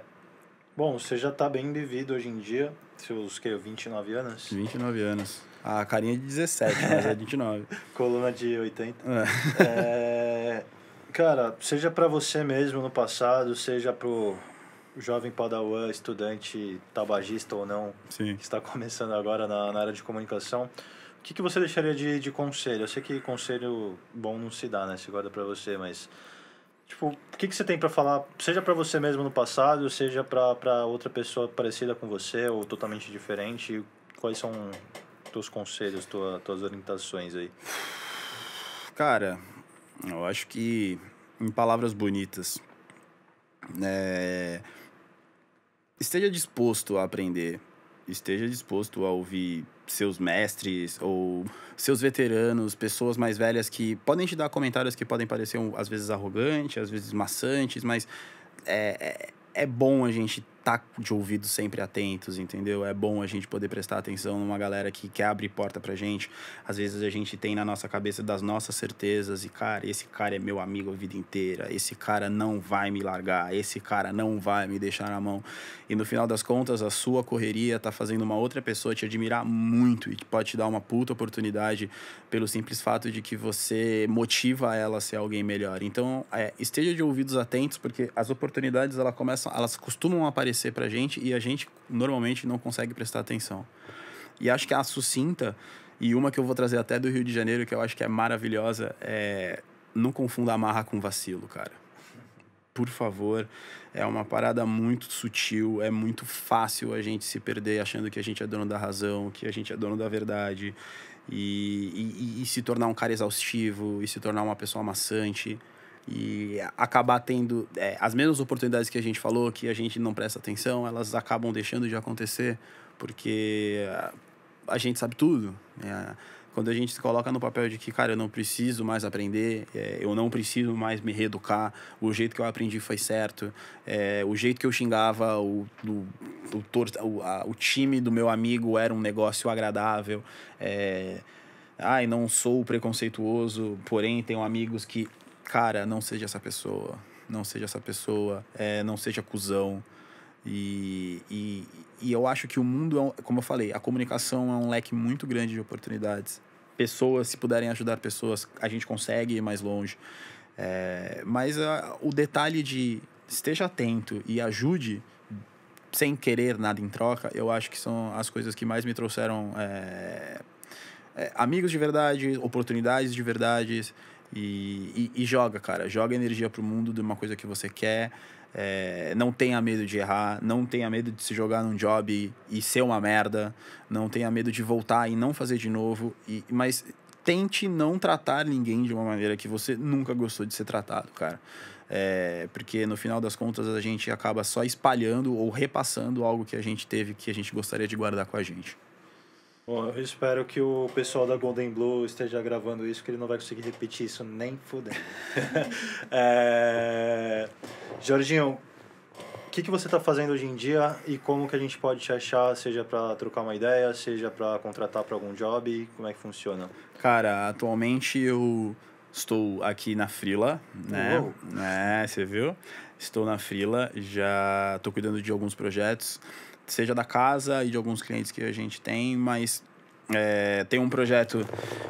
Bom, você já está bem vivido hoje em dia, seus que, 29 anos? 29 anos. A ah, carinha de 17, mas é 29. <laughs> Coluna de 80. É. É... Cara, seja para você mesmo no passado, seja pro jovem padawan, estudante, tabagista ou não, Sim. que está começando agora na, na área de comunicação, o que, que você deixaria de, de conselho? Eu sei que conselho bom não se dá, né? Se guarda para você, mas Tipo, o que, que você tem para falar, seja para você mesmo no passado, seja para outra pessoa parecida com você ou totalmente diferente? Quais são teus conselhos, tua, tuas orientações aí? Cara, eu acho que em palavras bonitas, é... esteja disposto a aprender, esteja disposto a ouvir seus mestres ou seus veteranos, pessoas mais velhas que podem te dar comentários que podem parecer às vezes arrogantes, às vezes maçantes, mas é, é, é bom a gente tá de ouvido sempre atentos, entendeu? É bom a gente poder prestar atenção numa galera que quer abrir porta pra gente. Às vezes a gente tem na nossa cabeça das nossas certezas e, cara, esse cara é meu amigo a vida inteira, esse cara não vai me largar, esse cara não vai me deixar na mão. E no final das contas, a sua correria tá fazendo uma outra pessoa te admirar muito e que pode te dar uma puta oportunidade pelo simples fato de que você motiva ela a ser alguém melhor. Então, é, esteja de ouvidos atentos, porque as oportunidades ela começam, elas costumam aparecer aparecer para gente e a gente normalmente não consegue prestar atenção. E acho que a sucinta, e uma que eu vou trazer até do Rio de Janeiro, que eu acho que é maravilhosa, é não confunda amarra com vacilo, cara. Por favor, é uma parada muito sutil, é muito fácil a gente se perder achando que a gente é dono da razão, que a gente é dono da verdade, e, e, e se tornar um cara exaustivo, e se tornar uma pessoa amassante e acabar tendo é, as mesmas oportunidades que a gente falou, que a gente não presta atenção, elas acabam deixando de acontecer, porque ah, a gente sabe tudo. É, quando a gente se coloca no papel de que, cara, eu não preciso mais aprender, é, eu não preciso mais me reeducar, o jeito que eu aprendi foi certo, é, o jeito que eu xingava o, o, o, o, a, o time do meu amigo era um negócio agradável. É, ai, não sou preconceituoso, porém tenho amigos que cara, não seja essa pessoa, não seja essa pessoa, é, não seja cuzão. E, e, e, eu acho que o mundo, é um, como eu falei, a comunicação é um leque muito grande de oportunidades. Pessoas, se puderem ajudar pessoas, a gente consegue ir mais longe. É, mas a, ah, o detalhe de esteja atento e ajude sem querer nada em troca, eu acho que são as coisas que mais me trouxeram é, é amigos de verdade, oportunidades de verdade e, e, e, joga, cara. Joga energia pro mundo de uma coisa que você quer. É, não tenha medo de errar, não tenha medo de se jogar num job e, ser uma merda, não tenha medo de voltar e não fazer de novo, e, mas tente não tratar ninguém de uma maneira que você nunca gostou de ser tratado, cara. É, porque no final das contas a gente acaba só espalhando ou repassando algo que a gente teve que a gente gostaria de guardar com a gente. Bom, eu espero que o pessoal da Golden Blue esteja gravando isso, que ele não vai conseguir repetir isso nem fudendo. <laughs> é... Jorginho, o que, que você está fazendo hoje em dia e como que a gente pode te achar, seja para trocar uma ideia, seja para contratar para algum job, como é que funciona? Cara, atualmente eu estou aqui na Frila, né? Uou. É, você viu? Estou na Frila, já estou cuidando de alguns projetos seja da casa e de alguns clientes que a gente tem, mas é, tem um projeto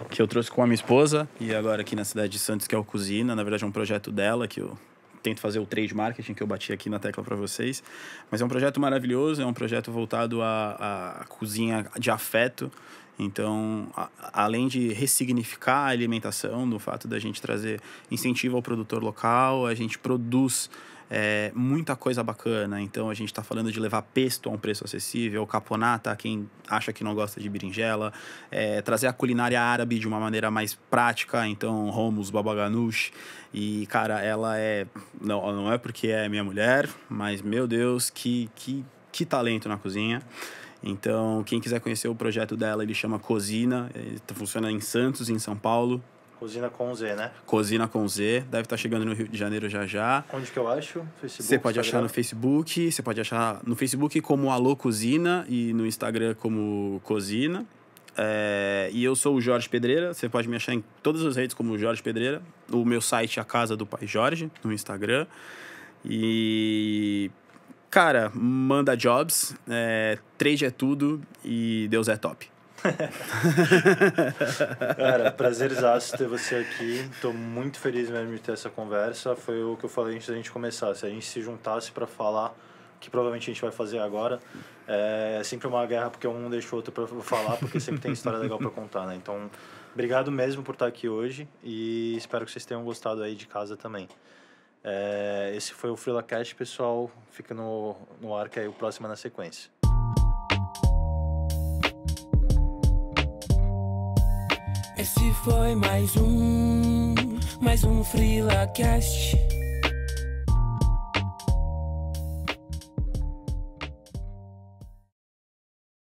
que eu trouxe com a minha esposa e é agora aqui na cidade de Santos, que é o Cozina, Na verdade, é um projeto dela que eu tento fazer o trade marketing que eu bati aqui na tecla para vocês. Mas é um projeto maravilhoso, é um projeto voltado à, à cozinha de afeto. Então, a, além de ressignificar a alimentação, do fato da gente trazer incentivo ao produtor local, a gente produz é, muita coisa bacana. Então a gente está falando de levar pesto a um preço acessível, caponata, quem acha que não gosta de berinjela, é, trazer a culinária árabe de uma maneira mais prática, então homus, babaganush. E, cara, ela é. Não, não é porque é minha mulher, mas meu Deus, que, que, que talento na cozinha. Então, quem quiser conhecer o projeto dela, ele chama Cozina, ele é, funciona em Santos, em São Paulo. Cozina com Z, né? Cozina com Z. Deve estar tá chegando no Rio de Janeiro já já. Onde que eu acho? Facebook, você pode Instagram. achar no Facebook. Você pode achar no Facebook como Alô Cozina e no Instagram como Cozina. É, e eu sou o Jorge Pedreira. Você pode me achar em todas as redes como Jorge Pedreira. O meu site é a Casa do Pai Jorge, no Instagram. E. Cara, manda jobs. É, trade é tudo e Deus é top. <laughs> Cara, prazerzaço ter você aqui. Tô muito feliz mesmo de ter essa conversa. Foi o que eu falei antes da gente começar. Se a gente se juntasse para falar, que provavelmente a gente vai fazer agora, é, é sempre uma guerra porque um deixa o outro para falar, porque sempre tem história legal para contar, né? Então, obrigado mesmo por estar aqui hoje e espero que vocês tenham gostado aí de casa também. É, esse foi o FrilaCast, pessoal. Fica no, no ar que aí o próximo é na sequência. Esse foi mais um, mais um FreelaCast.